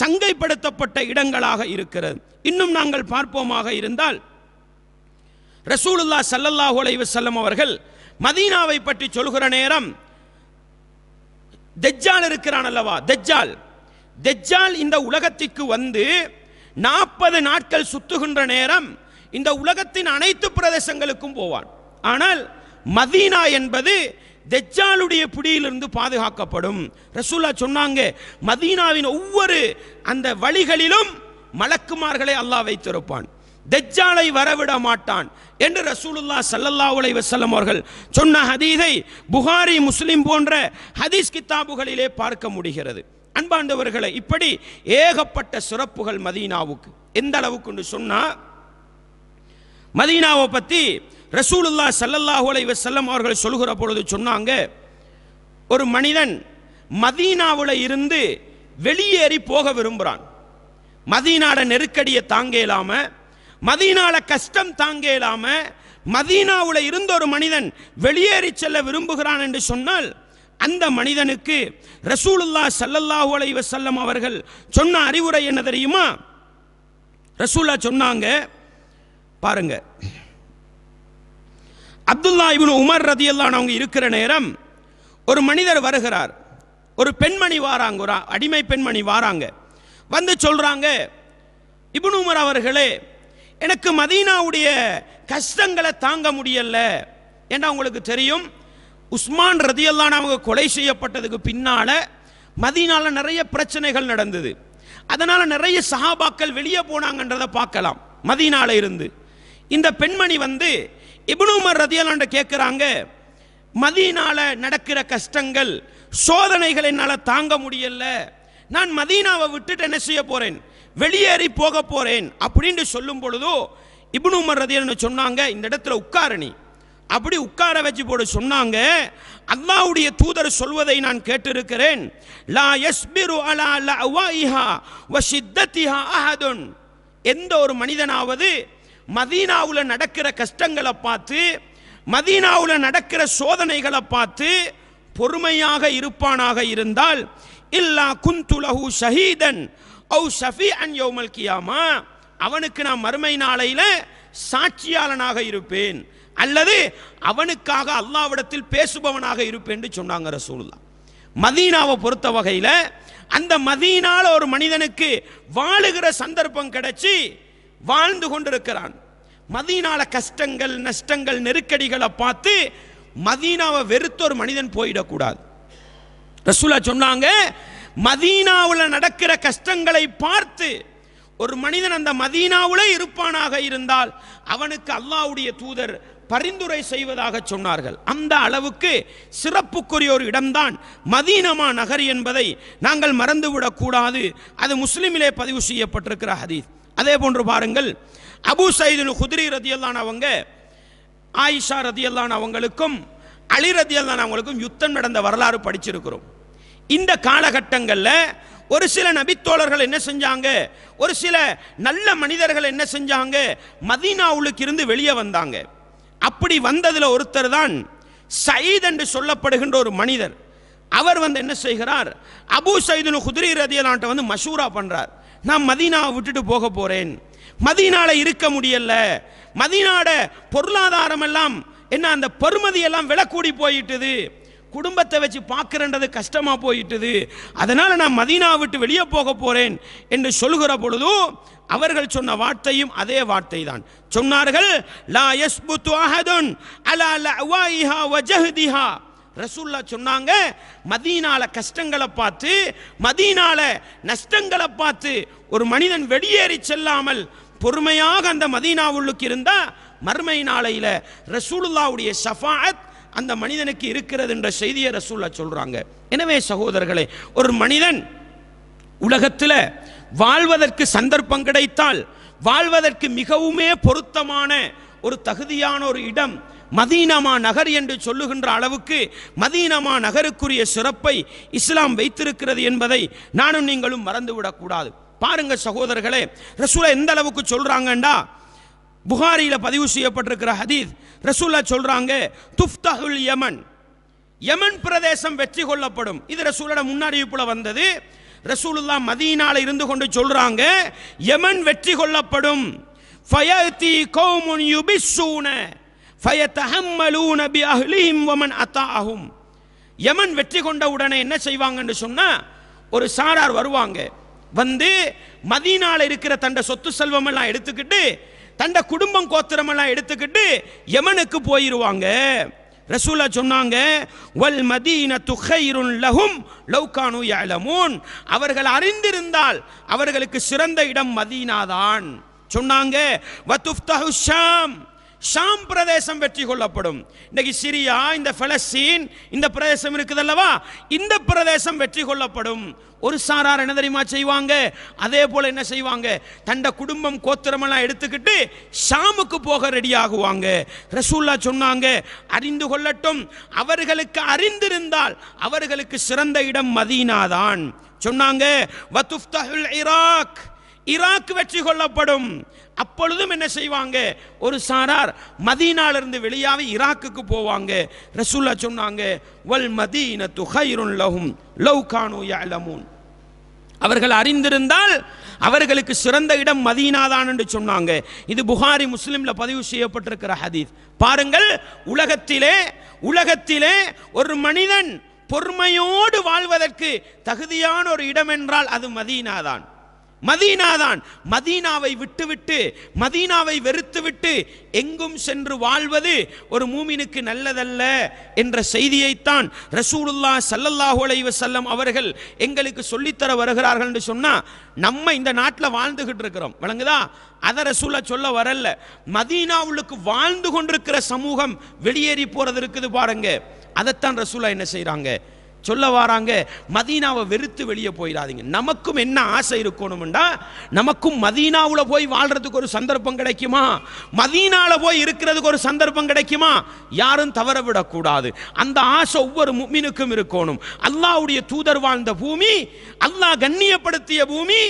சங்கைப்படுத்தப்பட்ட இடங்களாக இருக்கிறது இன்னும் நாங்கள் பார்ப்போமாக இருந்தால் ரசூலுல்லா சல்லல்லாஹு செல்லம் அவர்கள் மதீனாவை பற்றி சொல்கிற நேரம் தெஜ்ஜால் இருக்கிறான் அல்லவா தெஜ்ஜால் தெஜ்ஜால் இந்த உலகத்திற்கு வந்து நாற்பது நாட்கள் சுத்துகின்ற நேரம் இந்த உலகத்தின் அனைத்து பிரதேசங்களுக்கும் போவான் ஆனால் மதீனா என்பது தெஜ்ஜாலுடைய பிடியிலிருந்து பாதுகாக்கப்படும் ரசூல்லா சொன்னாங்க மதீனாவின் ஒவ்வொரு அந்த வழிகளிலும் மலக்குமார்களை அல்லாஹ் வைத்திருப்பான் தெஜ்ஜாலை வரவிட மாட்டான் என்று ரசூலுல்லா சல்லல்லா உலை வசல்லம் அவர்கள் சொன்ன ஹதீதை புகாரி முஸ்லிம் போன்ற ஹதீஸ் கித்தாபுகளிலே பார்க்க முடிகிறது அன்பாண்டவர்களை இப்படி ஏகப்பட்ட சிறப்புகள் மதீனாவுக்கு எந்த அளவுக்கு சொன்னால் மதீனாவை பற்றி ரசூலுல்லா சல்லல்லாஹுலை அலை வசல்லம் அவர்கள் சொல்கிற பொழுது சொன்னாங்க ஒரு மனிதன் மதீனாவில் இருந்து வெளியேறி போக விரும்புகிறான் மதீனாட நெருக்கடியை தாங்க இல்லாமல் மதீனால கஷ்டம் தாங்க இல்லாம மதீனாவுல இருந்த ஒரு மனிதன் வெளியேறி செல்ல விரும்புகிறான் என்று சொன்னால் அந்த மனிதனுக்கு ரசூலுல்லா சல்லல்லாஹு அலைவ செல்லம் அவர்கள் சொன்ன அறிவுரை என்ன தெரியுமா ரசூல்லா சொன்னாங்க பாருங்க அப்துல்லா இவனு உமர் எல்லாம் அவங்க இருக்கிற நேரம் ஒரு மனிதர் வருகிறார் ஒரு பெண்மணி வாராங்க ஒரு அடிமை பெண்மணி வாராங்க வந்து சொல்கிறாங்க இபுன் உமர் அவர்களே எனக்கு மதீனாவுடைய கஷ்டங்களை தாங்க முடியல ஏன்னா உங்களுக்கு தெரியும் உஸ்மான் ரதியல்லான் அவங்க கொலை செய்யப்பட்டதுக்கு பின்னால் மதீனாவில் நிறைய பிரச்சனைகள் நடந்தது அதனால் நிறைய சஹாபாக்கள் வெளியே போனாங்கன்றதை பார்க்கலாம் மதீனால இருந்து இந்த பெண்மணி வந்து இபுனுமர் ரதியல்லான் கேட்குறாங்க மதீனால நடக்கிற கஷ்டங்கள் சோதனைகள் என்னால் தாங்க முடியல நான் மதீனாவை விட்டுட்டு என்ன செய்ய போகிறேன் வெளியேறி போக போகிறேன் அப்படின்னு சொல்லும் பொழுது இப்னு உமர் ரதி சொன்னாங்க இந்த இடத்துல உட்காரணி அப்படி உட்கார வச்சு போட சொன்னாங்க அல்லாவுடைய தூதர் சொல்வதை நான் கேட்டிருக்கிறேன் லா அலா வ எந்த ஒரு மனிதனாவது மதீனாவில் நடக்கிற கஷ்டங்களை பார்த்து மதீனாவில் நடக்கிற சோதனைகளை பார்த்து பொறுமையாக இருப்பானாக இருந்தால் இல்லா குந்துலகு ஷஹீதன் ஷஃபி அன் யோமல் கியாமா அவனுக்கு நான் மறுமை நாளையில் சாட்சியாளனாக இருப்பேன் அல்லது அவனுக்காக அல்லாவிடத்தில் பேசுபவனாக இருப்பேன் சொன்னாங்க ரசூலுல்லா மதீனாவை பொறுத்த வகையில் அந்த மதீனால ஒரு மனிதனுக்கு வாழுகிற சந்தர்ப்பம் கிடைச்சி வாழ்ந்து கொண்டிருக்கிறான் மதீனால கஷ்டங்கள் நஷ்டங்கள் நெருக்கடிகளை பார்த்து மதீனாவை வெறுத்த ஒரு மனிதன் போயிடக்கூடாது ரசூலா சொன்னாங்க மதீனாவில் நடக்கிற கஷ்டங்களை பார்த்து ஒரு மனிதன் அந்த மதீனாவில் இருப்பானாக இருந்தால் அவனுக்கு அல்லாவுடைய தூதர் பரிந்துரை செய்வதாக சொன்னார்கள் அந்த அளவுக்கு சிறப்புக்குரிய ஒரு இடம்தான் மதீனமா நகர் என்பதை நாங்கள் மறந்துவிடக்கூடாது அது முஸ்லீமிலே பதிவு செய்யப்பட்டிருக்கிற ஹதீஸ் அதே போன்று பாருங்கள் அபு சயிது குதிரி ரதியல்லான் அவங்க ஆயிஷா ரதியல்லான் அவங்களுக்கும் அலி ரதியல்லான் அவங்களுக்கும் யுத்தம் நடந்த வரலாறு படிச்சிருக்கிறோம் இந்த காலகட்டங்களில் ஒரு சில நபித்தோழர்கள் என்ன செஞ்சாங்க ஒரு சில நல்ல மனிதர்கள் என்ன செஞ்சாங்க மதீனாவுளுக்கு இருந்து வெளியே வந்தாங்க அப்படி வந்ததில் ஒருத்தர் தான் சயீத் என்று சொல்லப்படுகின்ற ஒரு மனிதர் அவர் வந்து என்ன செய்கிறார் அபு சைதுல் குதிரை ரதியலான்ட்ட வந்து மஷூரா பண்ணுறார் நான் மதீனாவை விட்டுட்டு போக போகிறேன் மதீனாவில் இருக்க முடியல மதீனாவோட பொருளாதாரம் எல்லாம் என்ன அந்த பருமதியெல்லாம் விலை கூடி போயிட்டுது குடும்பத்தை வச்சு பார்க்குறன்றது கஷ்டமாக போயிட்டுது அதனால் நான் மதீனா விட்டு வெளியே போக போகிறேன் என்று சொல்கிற பொழுது அவர்கள் சொன்ன வார்த்தையும் அதே வார்த்தை தான் சொன்னார்கள் லா ரசூல்லா சொன்னாங்க மதீனால கஷ்டங்களை பார்த்து மதீனால நஷ்டங்களை பார்த்து ஒரு மனிதன் வெளியேறி செல்லாமல் பொறுமையாக அந்த உள்ளுக்கு இருந்தால் மர்மை நாளையில் ரசூலுல்லாவுடைய ஷஃபாத் அந்த மனிதனுக்கு இருக்கிறது என்ற செய்தியை ரசூல்லா சொல்கிறாங்க எனவே சகோதரர்களே ஒரு மனிதன் உலகத்தில் வாழ்வதற்கு சந்தர்ப்பம் கிடைத்தால் வாழ்வதற்கு மிகவுமே பொருத்தமான ஒரு தகுதியான ஒரு இடம் மதீனமா நகர் என்று சொல்லுகின்ற அளவுக்கு மதீனமா நகருக்குரிய சிறப்பை இஸ்லாம் வைத்திருக்கிறது என்பதை நானும் நீங்களும் மறந்துவிடக்கூடாது பாருங்க சகோதரர்களே ரசூலை எந்த அளவுக்கு சொல்றாங்கண்டா புகாரியில் பதிவு செய்யப்பட்டிருக்கிற ஹதீத் ரசூல்லா சொல்கிறாங்க துஃப்தஹுல் யமன் யமன் பிரதேசம் வெற்றி கொள்ளப்படும் இது ரசூலோட முன்னறிவிப்பில் வந்தது ரசூலுல்லா மதீனால இருந்து கொண்டு சொல்றாங்க யமன் வெற்றி கொள்ளப்படும் ஃபயதி கௌமுன் யுபிஸ்ஸூன ஃபயதஹம்மலூன பிஅஹ்லிஹிம் வமன் அதாஹும் யமன் வெற்றி கொண்ட உடனே என்ன செய்வாங்கன்னு சொன்னால் ஒரு சாரார் வருவாங்க வந்து மதீனால இருக்கிற தண்ட சொத்து செல்வம் எல்லாம் எடுத்துக்கிட்டு தண்ட குடும்பம் கோத்திரமெல்லாம் எடுத்துக்கிட்டு யமனுக்கு போயிடுவாங்க ரசூலா சொன்னாங்க வல் மதீன துஹைருன் லஹும் லௌகானு யாலமூன் அவர்கள் அறிந்திருந்தால் அவர்களுக்கு சிறந்த இடம் மதீனாதான் சொன்னாங்க வத்துஃப்தஹு ஷாம் பிரதேசம் வெற்றி கொள்ளப்படும் இன்னைக்கு சிரியா இந்த பலஸ்தீன் இந்த பிரதேசம் இருக்குது அல்லவா இந்த பிரதேசம் வெற்றி கொள்ளப்படும் ஒரு சாரார் என்ன தெரியுமா செய்வாங்க அதே போல் என்ன செய்வாங்க தண்ட குடும்பம் கோத்திரமெல்லாம் எடுத்துக்கிட்டு ஷாமுக்கு போக ரெடி ஆகுவாங்க ரசூல்லா சொன்னாங்க அறிந்து கொள்ளட்டும் அவர்களுக்கு அறிந்திருந்தால் அவர்களுக்கு சிறந்த இடம் மதீனாதான் சொன்னாங்க இராக் இராக் வெற்றி கொள்ளப்படும் அப்பொழுதும் என்ன செய்வாங்க ஒரு சாரார் மதீனாலிருந்து வெளியாகி ஈராக்குக்கு போவாங்க ரசூல்லா சொன்னாங்க வல் மதீன துஹைருன் லஹும் லவ் கானு யலமூன் அவர்கள் அறிந்திருந்தால் அவர்களுக்கு சிறந்த இடம் மதீனாதான் என்று சொன்னாங்க இது புகாரி முஸ்லிம்ல பதிவு செய்யப்பட்டிருக்கிற ஹதீஸ் பாருங்கள் உலகத்திலே உலகத்திலே ஒரு மனிதன் பொறுமையோடு வாழ்வதற்கு தகுதியான ஒரு இடம் என்றால் அது மதீனாதான் மதீனா தான் மதீனாவை விட்டுவிட்டு மதீனாவை வெறுத்துவிட்டு எங்கும் சென்று வாழ்வது ஒரு மூமினுக்கு நல்லதல்ல என்ற செய்தியைத்தான் ரசூலுல்லா சல்லல்லாஹு அலைவ செல்லம் அவர்கள் எங்களுக்கு சொல்லித்தர வருகிறார்கள் என்று சொன்னால் நம்ம இந்த நாட்டில் வாழ்ந்துகிட்டு இருக்கிறோம் விளங்குதா அத ரசூலா சொல்ல வரல மதீனாவுக்கு வாழ்ந்து கொண்டிருக்கிற சமூகம் வெளியேறி போகிறது இருக்குது பாருங்க அதைத்தான் ரசூலா என்ன செய்கிறாங்க சொல்ல வராங்க மதீனாவை வெறுத்து வெளியே போயிடாதீங்க நமக்கும் என்ன ஆசை இருக்கணும்டா நமக்கும் மதீனாவில் போய் வாழ்கிறதுக்கு ஒரு சந்தர்ப்பம் கிடைக்குமா மதீனாவில் போய் இருக்கிறதுக்கு ஒரு சந்தர்ப்பம் கிடைக்குமா யாரும் தவற விடக்கூடாது அந்த ஆசை ஒவ்வொரு முமினுக்கும் இருக்கணும் அல்லாவுடைய தூதர் வாழ்ந்த பூமி அல்லாஹ் கண்ணியப்படுத்திய பூமி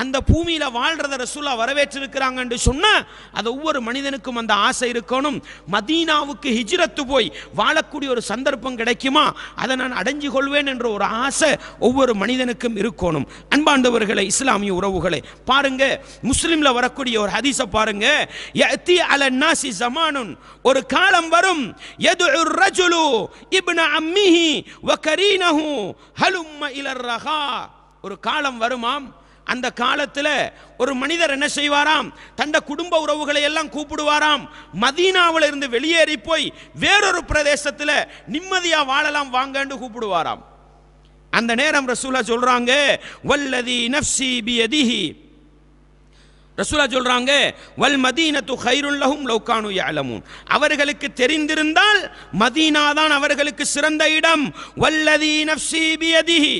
அந்த பூமியில் வாழ்கிறத ரசூலா வரவேற்றிருக்கிறாங்கன்னு சொன்னால் அது ஒவ்வொரு மனிதனுக்கும் அந்த ஆசை இருக்கணும் மதீனாவுக்கு ஹிஜ்ரத்து போய் வாழக்கூடிய ஒரு சந்தர்ப்பம் கிடைக்குமா அதை நான் அடைஞ்சு கொள்வேன் என்ற ஒரு ஆசை ஒவ்வொரு மனிதனுக்கும் இருக்கணும் அன்பாண்டவர்களை இஸ்லாமிய உறவுகளை பாருங்க முஸ்லீமில் வரக்கூடிய ஒரு ஹதீஸை பாருங்க அல நாசி ஜமானுன் ஒரு காலம் வரும் எது ரஜுலு அம்மிஹி கரீனஹு ரஹா ஒரு காலம் வருமாம் அந்த காலத்தில் ஒரு மனிதர் என்ன செய்வாராம் தந்த குடும்ப உறவுகளை எல்லாம் கூப்பிடுவாராம் மதீனாவில் இருந்து வெளியேறி போய் வேறொரு பிரதேசத்தில் நிம்மதியாக வாழலாம் வாங்கன்னு கூப்பிடுவாராம் அந்த நேரம் ரசூலா சொல்கிறாங்க வல்லதி நப்சி பியதிஹி ரசூலா சொல்கிறாங்க வல் மதீனத்து ஹைருல்லஹும் லௌகானு யாலமுன் அவர்களுக்கு தெரிந்திருந்தால் மதீனா தான் அவர்களுக்கு சிறந்த இடம் வல்லதி நப்சி பியதிஹி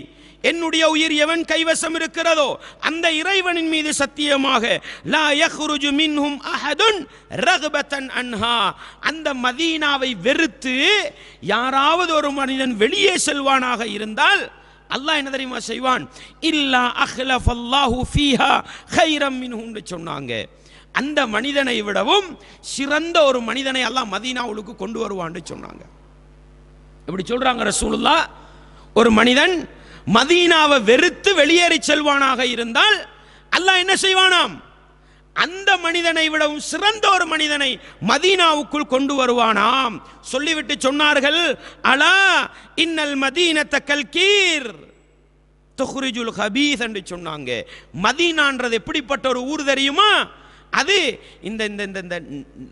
என்னுடைய உயிர் எவன் கைவசம் இருக்கிறதோ அந்த இறைவனின் மீது சத்தியமாக லா யஹ்ருஜு மின்ஹும் அஹதுன் ரகுபத்தன் அன்ஹா அந்த மதீனாவை வெறுத்து யாராவது ஒரு மனிதன் வெளியே செல்வானாக இருந்தால் அல்லாஹ் என்ன தெரியுமா செய்வான் இல்லா அஹ்லஃப் அல்லாஹு ஃபீஹா ஹைரம் மின்ஹுன்னு சொன்னாங்க அந்த மனிதனை விடவும் சிறந்த ஒரு மனிதனை அல்லாஹ் மதீனாவுக்கு கொண்டு வருவான்னு சொன்னாங்க இப்படி சொல்கிறாங்க ரசூலுல்லா ஒரு மனிதன் மதீனாவை வெறுத்து வெளியேறி செல்வானாக இருந்தால் அல்லாஹ் என்ன செய்வானாம் அந்த மனிதனை விடவும் சிறந்த ஒரு மனிதனை மதீனாவுக்குள் கொண்டு வருவானாம் சொல்லிவிட்டு சொன்னார்கள் அலா இன்னல் மதீனத்த கல்கீர் துஹ்ரிஜுல் ஹபீஸ் என்று சொன்னாங்க மதீனான்றது எப்படிப்பட்ட ஒரு ஊர் தெரியுமா அது இந்த இந்த இந்த இந்த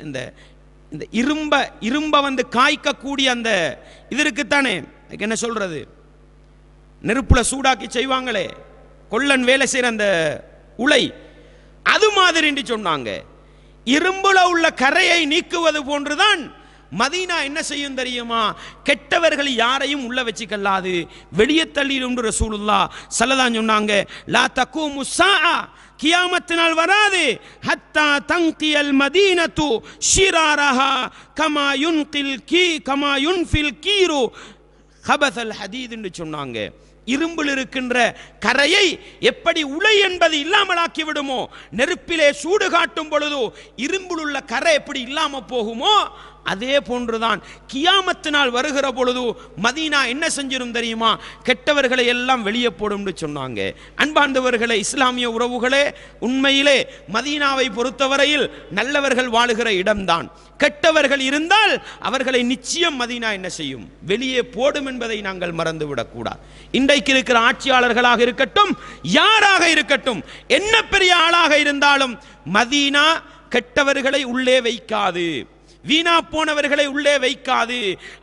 இந்த இந்த இரும்ப இரும்ப வந்து காய்க்கக்கூடிய அந்த இது இருக்குத்தானே என்ன சொல்றது நெருப்பில் சூடாக்கி செய்வாங்களே கொள்ளன் வேலை செய்கிற அந்த உலை அது மாதிரின்னு சொன்னாங்க இரும்புல உள்ள கரையை நீக்குவது போன்றுதான் மதீனா என்ன செய்யும் தெரியுமா கெட்டவர்கள் யாரையும் உள்ள வச்சுக்கல்லாது வெளியே தள்ளிடும் ரசூலுல்லா சல்லதான் சொன்னாங்க லா தக்கு முசா கியாமத்து வராது ஹத்தா தங்கியல் மதீனத்து ஷிராரஹா கமா யுன்கில் கீ கமா ஃபில் கீரு ஹபசல் ஹதீதுன்னு சொன்னாங்க இரும்பில் இருக்கின்ற கரையை எப்படி உலை என்பது இல்லாமலாக்கி விடுமோ நெருப்பிலே சூடு காட்டும் பொழுது இரும்பில் உள்ள கரை எப்படி இல்லாமல் போகுமோ அதே போன்றுதான் கியாமத்து நாள் வருகிற பொழுது மதீனா என்ன செஞ்சிடும் தெரியுமா கெட்டவர்களை எல்லாம் வெளியே போடும்னு சொன்னாங்க அன்பாண்டவர்களே இஸ்லாமிய உறவுகளே உண்மையிலே மதீனாவை பொறுத்தவரையில் நல்லவர்கள் வாழுகிற இடம்தான் கெட்டவர்கள் இருந்தால் அவர்களை நிச்சயம் மதீனா என்ன செய்யும் வெளியே போடும் என்பதை நாங்கள் மறந்துவிடக்கூடாது இன்றைக்கு இருக்கிற ஆட்சியாளர்களாக இருக்கட்டும் யாராக இருக்கட்டும் என்ன பெரிய ஆளாக இருந்தாலும் மதீனா கெட்டவர்களை உள்ளே வைக்காது வீணா போனவர்களை உள்ளே வைக்காது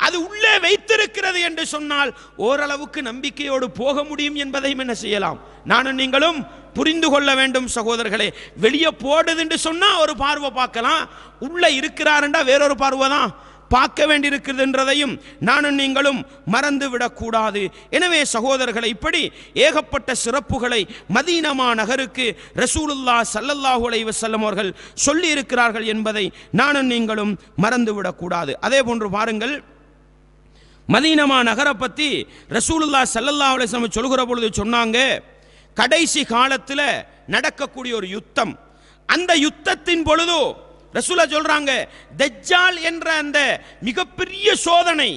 அது உள்ளே வைத்திருக்கிறது என்று சொன்னால் ஓரளவுக்கு நம்பிக்கையோடு போக முடியும் என்பதையும் என்ன செய்யலாம் நானும் நீங்களும் புரிந்து கொள்ள வேண்டும் சகோதரர்களே வெளியே போடுது என்று சொன்னால் ஒரு பார்வை பார்க்கலாம் உள்ளே இருக்கிறாருண்டா வேறொரு பார்வை தான் பார்க்க வேண்டியிருக்கிறது என்றதையும் நானும் நீங்களும் மறந்து விடக்கூடாது எனவே சகோதரர்களை இப்படி ஏகப்பட்ட சிறப்புகளை மதீனமா நகருக்கு ரசூலுல்லா சல்லல்லாஹுலை வசல்லம் அவர்கள் சொல்லி இருக்கிறார்கள் என்பதை நானும் நீங்களும் விடக்கூடாது அதே போன்று பாருங்கள் மதீனமா நகரை பற்றி ரசூலுல்லா சல்லல்லா அலிஸ்லம் சொல்கிற பொழுது சொன்னாங்க கடைசி காலத்தில் நடக்கக்கூடிய ஒரு யுத்தம் அந்த யுத்தத்தின் பொழுதும் ரசூலா சொல்றாங்க தஜ்ஜால் என்ற அந்த மிகப்பெரிய சோதனை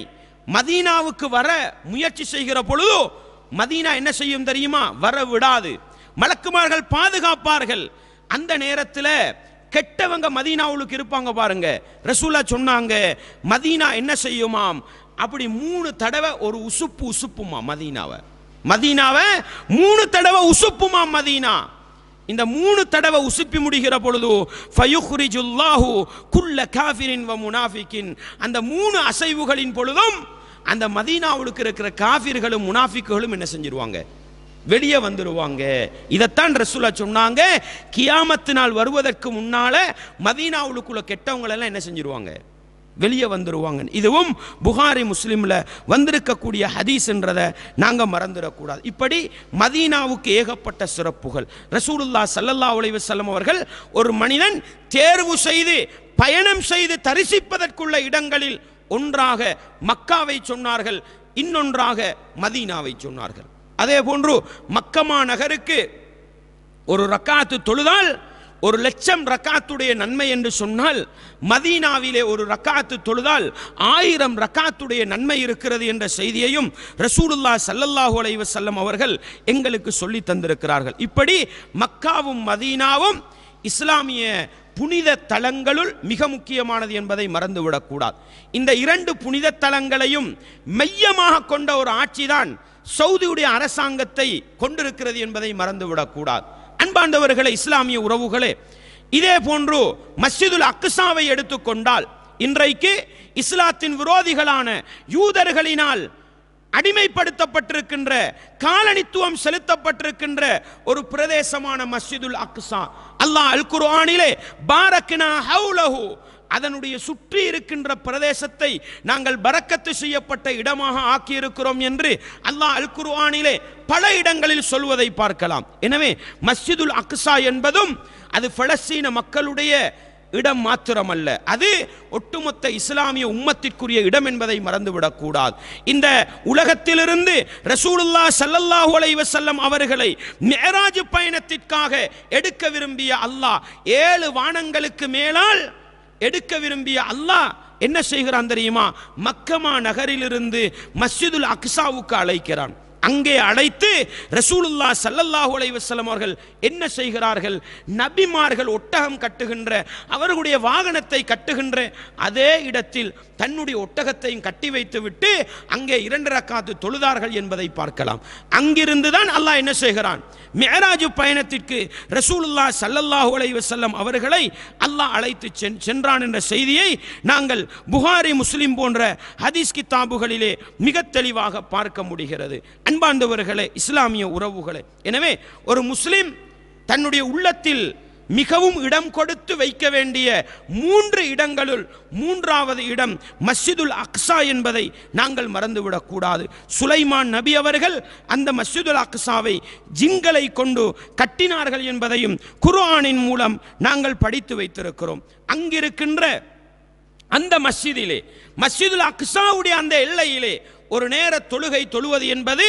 மதீனாவுக்கு வர முயற்சி செய்கிற பொழுது மதீனா என்ன செய்யும் தெரியுமா வர விடாது மலக்குமார்கள் பாதுகாப்பார்கள் அந்த நேரத்தில் கெட்டவங்க மதீனாவுக்கு இருப்பாங்க பாருங்க ரசூலா சொன்னாங்க மதீனா என்ன செய்யுமாம் அப்படி மூணு தடவை ஒரு உசுப்பு உசுப்புமா மதீனாவை மதீனாவை மூணு தடவை உசுப்புமா மதீனா இந்த மூணு தடவை உசுப்பி முடிகிற பொழுது ஃபயுஹ்ரிஜுல்லாஹு குல்ல காஃபிரின் வ முனாஃபிக்கின் அந்த மூணு அசைவுகளின் பொழுதும் அந்த மதீனாவுக்கு இருக்கிற காஃபிர்களும் முனாஃபிக்குகளும் என்ன செஞ்சிருவாங்க வெளியே வந்துடுவாங்க இதைத்தான் ரசூலா சொன்னாங்க கியாமத்து நாள் வருவதற்கு முன்னால மதீனாவுக்குள்ள கெட்டவங்களெல்லாம் என்ன செஞ்சிருவாங்க வெளியே வந்துடுவாங்க இதுவும் புகாரி முஸ்லீமில் வந்திருக்கக்கூடிய ஹதீஸ்ன்றதை நாங்கள் மறந்துடக்கூடாது இப்படி மதீனாவுக்கு ஏகப்பட்ட சிறப்புகள் ரசூலுல்லா சல்லல்லா உலைவசல்லம் அவர்கள் ஒரு மனிதன் தேர்வு செய்து பயணம் செய்து தரிசிப்பதற்குள்ள இடங்களில் ஒன்றாக மக்காவை சொன்னார்கள் இன்னொன்றாக மதீனாவை சொன்னார்கள் அதே போன்று மக்கமா நகருக்கு ஒரு ரக்காத்து தொழுதால் ஒரு லட்சம் ரக்காத்துடைய நன்மை என்று சொன்னால் மதீனாவிலே ஒரு ரக்காத்து தொழுதால் ஆயிரம் ரக்காத்துடைய நன்மை இருக்கிறது என்ற செய்தியையும் ரசூலுல்லா சல்லல்லாஹு அலைவ செல்லம் அவர்கள் எங்களுக்கு சொல்லி தந்திருக்கிறார்கள் இப்படி மக்காவும் மதீனாவும் இஸ்லாமிய புனித தலங்களுள் மிக முக்கியமானது என்பதை மறந்துவிடக்கூடாது இந்த இரண்டு புனித தலங்களையும் மையமாக கொண்ட ஒரு ஆட்சிதான் சவுதியுடைய அரசாங்கத்தை கொண்டிருக்கிறது என்பதை மறந்துவிடக்கூடாது அன்பாண்டவர்களை இஸ்லாமிய உறவுகளே இதே போன்று மஸ்ஜிதுல் அக்சாவை எடுத்துக்கொண்டால் இன்றைக்கு இஸ்லாத்தின் விரோதிகளான யூதர்களினால் அடிமைப்படுத்தப்பட்டிருக்கின்ற காலனித்துவம் செலுத்தப்பட்டிருக்கின்ற ஒரு பிரதேசமான மஸ்ஜிதுல் அக்சா அல்லாஹ் அல் குர்ஆனிலே பாரக்னா ஹவுலஹு அதனுடைய சுற்றி இருக்கின்ற பிரதேசத்தை நாங்கள் பறக்கத்து செய்யப்பட்ட இடமாக ஆக்கியிருக்கிறோம் என்று அல்லாஹ் அல் குர்வானிலே பல இடங்களில் சொல்வதை பார்க்கலாம் எனவே மஸ்ஜிதுல் அக்ஸா என்பதும் அது பலஸ்தீன மக்களுடைய இடம் மாத்திரமல்ல அது ஒட்டுமொத்த இஸ்லாமிய உம்மத்திற்குரிய இடம் என்பதை மறந்துவிடக்கூடாது இந்த உலகத்திலிருந்து ரசூலுல்லா சல்லல்லாஹு அலைவசல்லம் அவர்களை மேராஜ் பயணத்திற்காக எடுக்க விரும்பிய அல்லாஹ் ஏழு வானங்களுக்கு மேலால் எடுக்க விரும்பிய அல்லாஹ் என்ன செய்கிறான் தெரியுமா மக்கமா நகரிலிருந்து மஸ்ஜிதுல் அக்சாவுக்கு அழைக்கிறான் அங்கே அழைத்து ரசூலுல்லா சல்லல்லாஹு அலைவசலம் அவர்கள் என்ன செய்கிறார்கள் நபிமார்கள் ஒட்டகம் கட்டுகின்ற அவர்களுடைய வாகனத்தை கட்டுகின்ற அதே இடத்தில் தன்னுடைய ஒட்டகத்தையும் கட்டி வைத்துவிட்டு அங்கே இரண்டரை காத்து தொழுதார்கள் என்பதை பார்க்கலாம் அங்கிருந்து தான் அல்லாஹ் என்ன செய்கிறான் மேராஜு பயணத்திற்கு ரசூலுல்லா சல்லல்லாஹு அலை வசல்லம் அவர்களை அல்லாஹ் அழைத்து சென்றான் என்ற செய்தியை நாங்கள் புகாரி முஸ்லிம் போன்ற ஹதீஸ் கித்தாபுகளிலே மிக தெளிவாக பார்க்க முடிகிறது அன்பாண்டவர்களே இஸ்லாமிய உறவுகளே எனவே ஒரு முஸ்லிம் தன்னுடைய உள்ளத்தில் மிகவும் இடம் கொடுத்து வைக்க வேண்டிய மூன்று இடங்களுள் மூன்றாவது இடம் மஸ்ஜிதுல் அக்ஸா என்பதை நாங்கள் மறந்துவிடக்கூடாது சுலைமான் நபி அவர்கள் அந்த மஸ்ஜிதுல் அக்ஸாவை ஜிங்களை கொண்டு கட்டினார்கள் என்பதையும் குர்ஆனின் மூலம் நாங்கள் படித்து வைத்திருக்கிறோம் அங்கிருக்கின்ற அந்த மஸ்ஜிதிலே மஸ்ஜிதுல் அக்ஸாவுடைய அந்த எல்லையிலே ஒரு நேர தொழுகை தொழுவது என்பது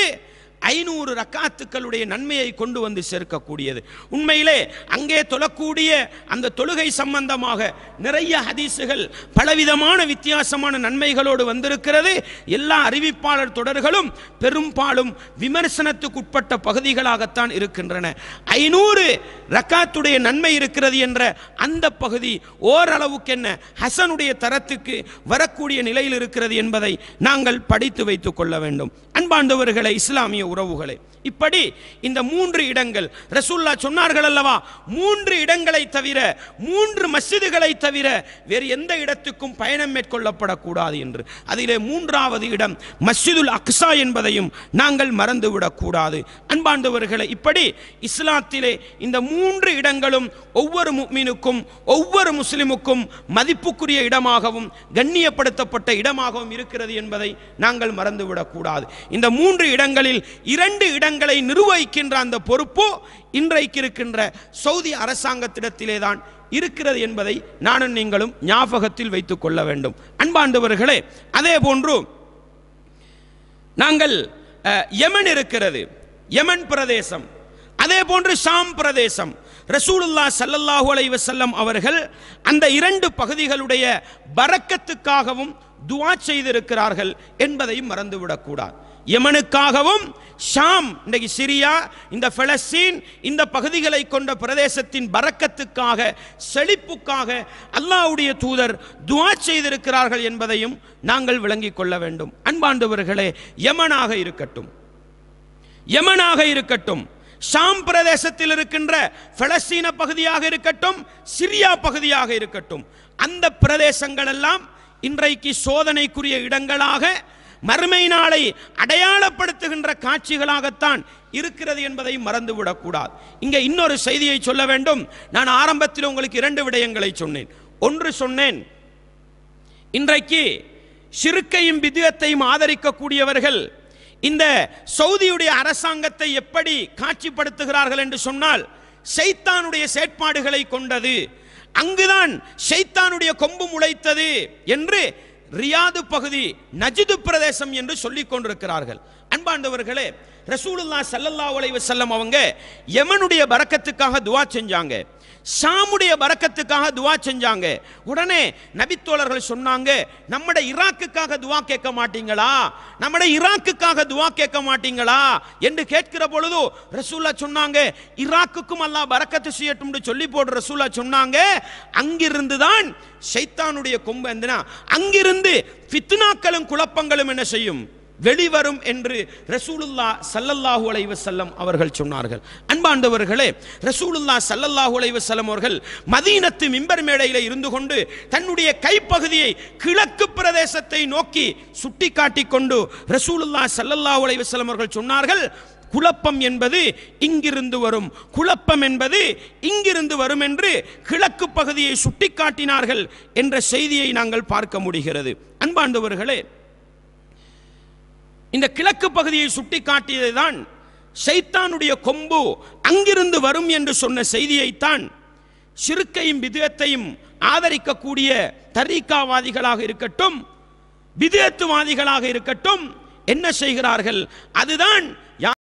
ஐநூறு ரக்காத்துக்களுடைய நன்மையை கொண்டு வந்து சேர்க்கக்கூடியது உண்மையிலே அங்கே தொழக்கூடிய அந்த தொழுகை சம்பந்தமாக நிறைய ஹதீசுகள் பலவிதமான வித்தியாசமான நன்மைகளோடு வந்திருக்கிறது எல்லா அறிவிப்பாளர் தொடர்களும் பெரும்பாலும் விமர்சனத்துக்குட்பட்ட பகுதிகளாகத்தான் இருக்கின்றன ஐநூறு ரக்காத்துடைய நன்மை இருக்கிறது என்ற அந்த பகுதி ஓரளவுக்கு என்ன ஹசனுடைய தரத்துக்கு வரக்கூடிய நிலையில் இருக்கிறது என்பதை நாங்கள் படித்து வைத்துக் கொள்ள வேண்டும் அன்பாண்டவர்களை இஸ்லாமிய உறவுகளை இப்படி இந்த மூன்று இடங்கள் ரசூல்லா சொன்னார்கள் அல்லவா மூன்று இடங்களை தவிர மூன்று மசிதுகளை தவிர வேறு எந்த இடத்துக்கும் பயணம் மேற்கொள்ளப்படக்கூடாது என்று அதிலே மூன்றாவது இடம் மஸ்ஜிதுல் அக்ஸா என்பதையும் நாங்கள் மறந்துவிடக்கூடாது அன்பாண்டவர்களை இப்படி இஸ்லாத்திலே இந்த மூன்று இடங்களும் ஒவ்வொரு மீனுக்கும் ஒவ்வொரு முஸ்லிமுக்கும் மதிப்புக்குரிய இடமாகவும் கண்ணியப்படுத்தப்பட்ட இடமாகவும் இருக்கிறது என்பதை நாங்கள் மறந்துவிடக்கூடாது இந்த மூன்று இடங்களில் இரண்டு இடங்களை நிர்வகிக்கின்ற அந்த பொறுப்பு இன்றைக்கு இருக்கின்ற சவுதி அரசாங்கத்திடத்திலே தான் இருக்கிறது என்பதை நானும் நீங்களும் ஞாபகத்தில் வைத்துக் கொள்ள வேண்டும் அன்பாண்டவர்களே அதே போன்று நாங்கள் யமன் இருக்கிறது யமன் பிரதேசம் அதே போன்று ஷாம் பிரதேசம் ரசூலுல்லா சல்லல்லாஹு செல்லம் அவர்கள் அந்த இரண்டு பகுதிகளுடைய பறக்கத்துக்காகவும் துவா செய்திருக்கிறார்கள் என்பதையும் மறந்துவிடக்கூடாது யமனுக்காகவும் ஷாம் இன்றைக்கு சிரியா இந்த பிலஸ்தீன் இந்த பகுதிகளை கொண்ட பிரதேசத்தின் பறக்கத்துக்காக செழிப்புக்காக அல்லாவுடைய தூதர் துவா செய்திருக்கிறார்கள் என்பதையும் நாங்கள் விளங்கிக் கொள்ள வேண்டும் அன்பாண்டவர்களே யமனாக இருக்கட்டும் யமனாக இருக்கட்டும் ஷாம் பிரதேசத்தில் இருக்கின்ற பலஸ்தீன பகுதியாக இருக்கட்டும் சிரியா பகுதியாக இருக்கட்டும் அந்த பிரதேசங்கள் எல்லாம் இன்றைக்கு சோதனைக்குரிய இடங்களாக மறுமை நாளை அடையாளப்படுத்துகின்ற காட்சிகளாகத்தான் இருக்கிறது என்பதை மறந்துவிடக்கூடாது இங்கே இன்னொரு செய்தியை சொல்ல வேண்டும் நான் ஆரம்பத்தில் உங்களுக்கு இரண்டு விடயங்களை சொன்னேன் ஒன்று சொன்னேன் இன்றைக்கு சிறுக்கையும் விதியத்தையும் ஆதரிக்கக்கூடியவர்கள் இந்த சவுதியுடைய அரசாங்கத்தை எப்படி காட்சிப்படுத்துகிறார்கள் என்று சொன்னால் சைத்தானுடைய செயற்பாடுகளை கொண்டது அங்குதான் சைத்தானுடைய கொம்பு முளைத்தது என்று ரியாது பகுதி நஜிது பிரதேசம் என்று சொல்லிக் கொண்டிருக்கிறார்கள் அன்பாண்டவர்களே ரசூலுல்லா சல்லல்லா உலைவு செல்லம் அவங்க எமனுடைய பறக்கத்துக்காக துவா செஞ்சாங்க ஷாமுடைய வரக்கத்துக்காக துவா செஞ்சாங்க உடனே நபித்தோழர்கள் சொன்னாங்க நம்மட ஈராக்குக்காக துவா கேட்க மாட்டீங்களா நம்மட ஈராக்குக்காக துவா கேட்க மாட்டீங்களா என்று கேட்கிற பொழுது ரசூல்லா சொன்னாங்க ஈராக்குக்கும் அல்லாஹ் வரக்கத்து செய்யட்டும் சொல்லி போடுற ரசூல்லா சொன்னாங்க அங்கிருந்து தான் ஷைத்தானுடைய கொம்பு அங்கிருந்து பித்னாக்களும் குழப்பங்களும் என்ன செய்யும் வெளிவரும் என்று ரசூலுல்லா சல்லல்லாஹு செல்லம் அவர்கள் சொன்னார்கள் அன்பாண்டவர்களே ரசூலுல்லா சல்லல்லாஹு செல்லம் அவர்கள் மதீனத்து மிம்பர் மேடையில் இருந்து கொண்டு தன்னுடைய கைப்பகுதியை கிழக்கு பிரதேசத்தை நோக்கி சுட்டி காட்டி கொண்டு ரசூலுல்லா சல்லல்லாஹு செல்லம் அவர்கள் சொன்னார்கள் குழப்பம் என்பது இங்கிருந்து வரும் குழப்பம் என்பது இங்கிருந்து வரும் என்று கிழக்கு பகுதியை சுட்டிக்காட்டினார்கள் என்ற செய்தியை நாங்கள் பார்க்க முடிகிறது அன்பாண்டவர்களே இந்த கிழக்கு பகுதியை சுட்டி சைத்தானுடைய கொம்பு அங்கிருந்து வரும் என்று சொன்ன செய்தியைத்தான் சிறுக்கையும் விதத்தையும் ஆதரிக்கக்கூடிய தரீக்காவாதிகளாக இருக்கட்டும் விதத்துவாதிகளாக இருக்கட்டும் என்ன செய்கிறார்கள் அதுதான்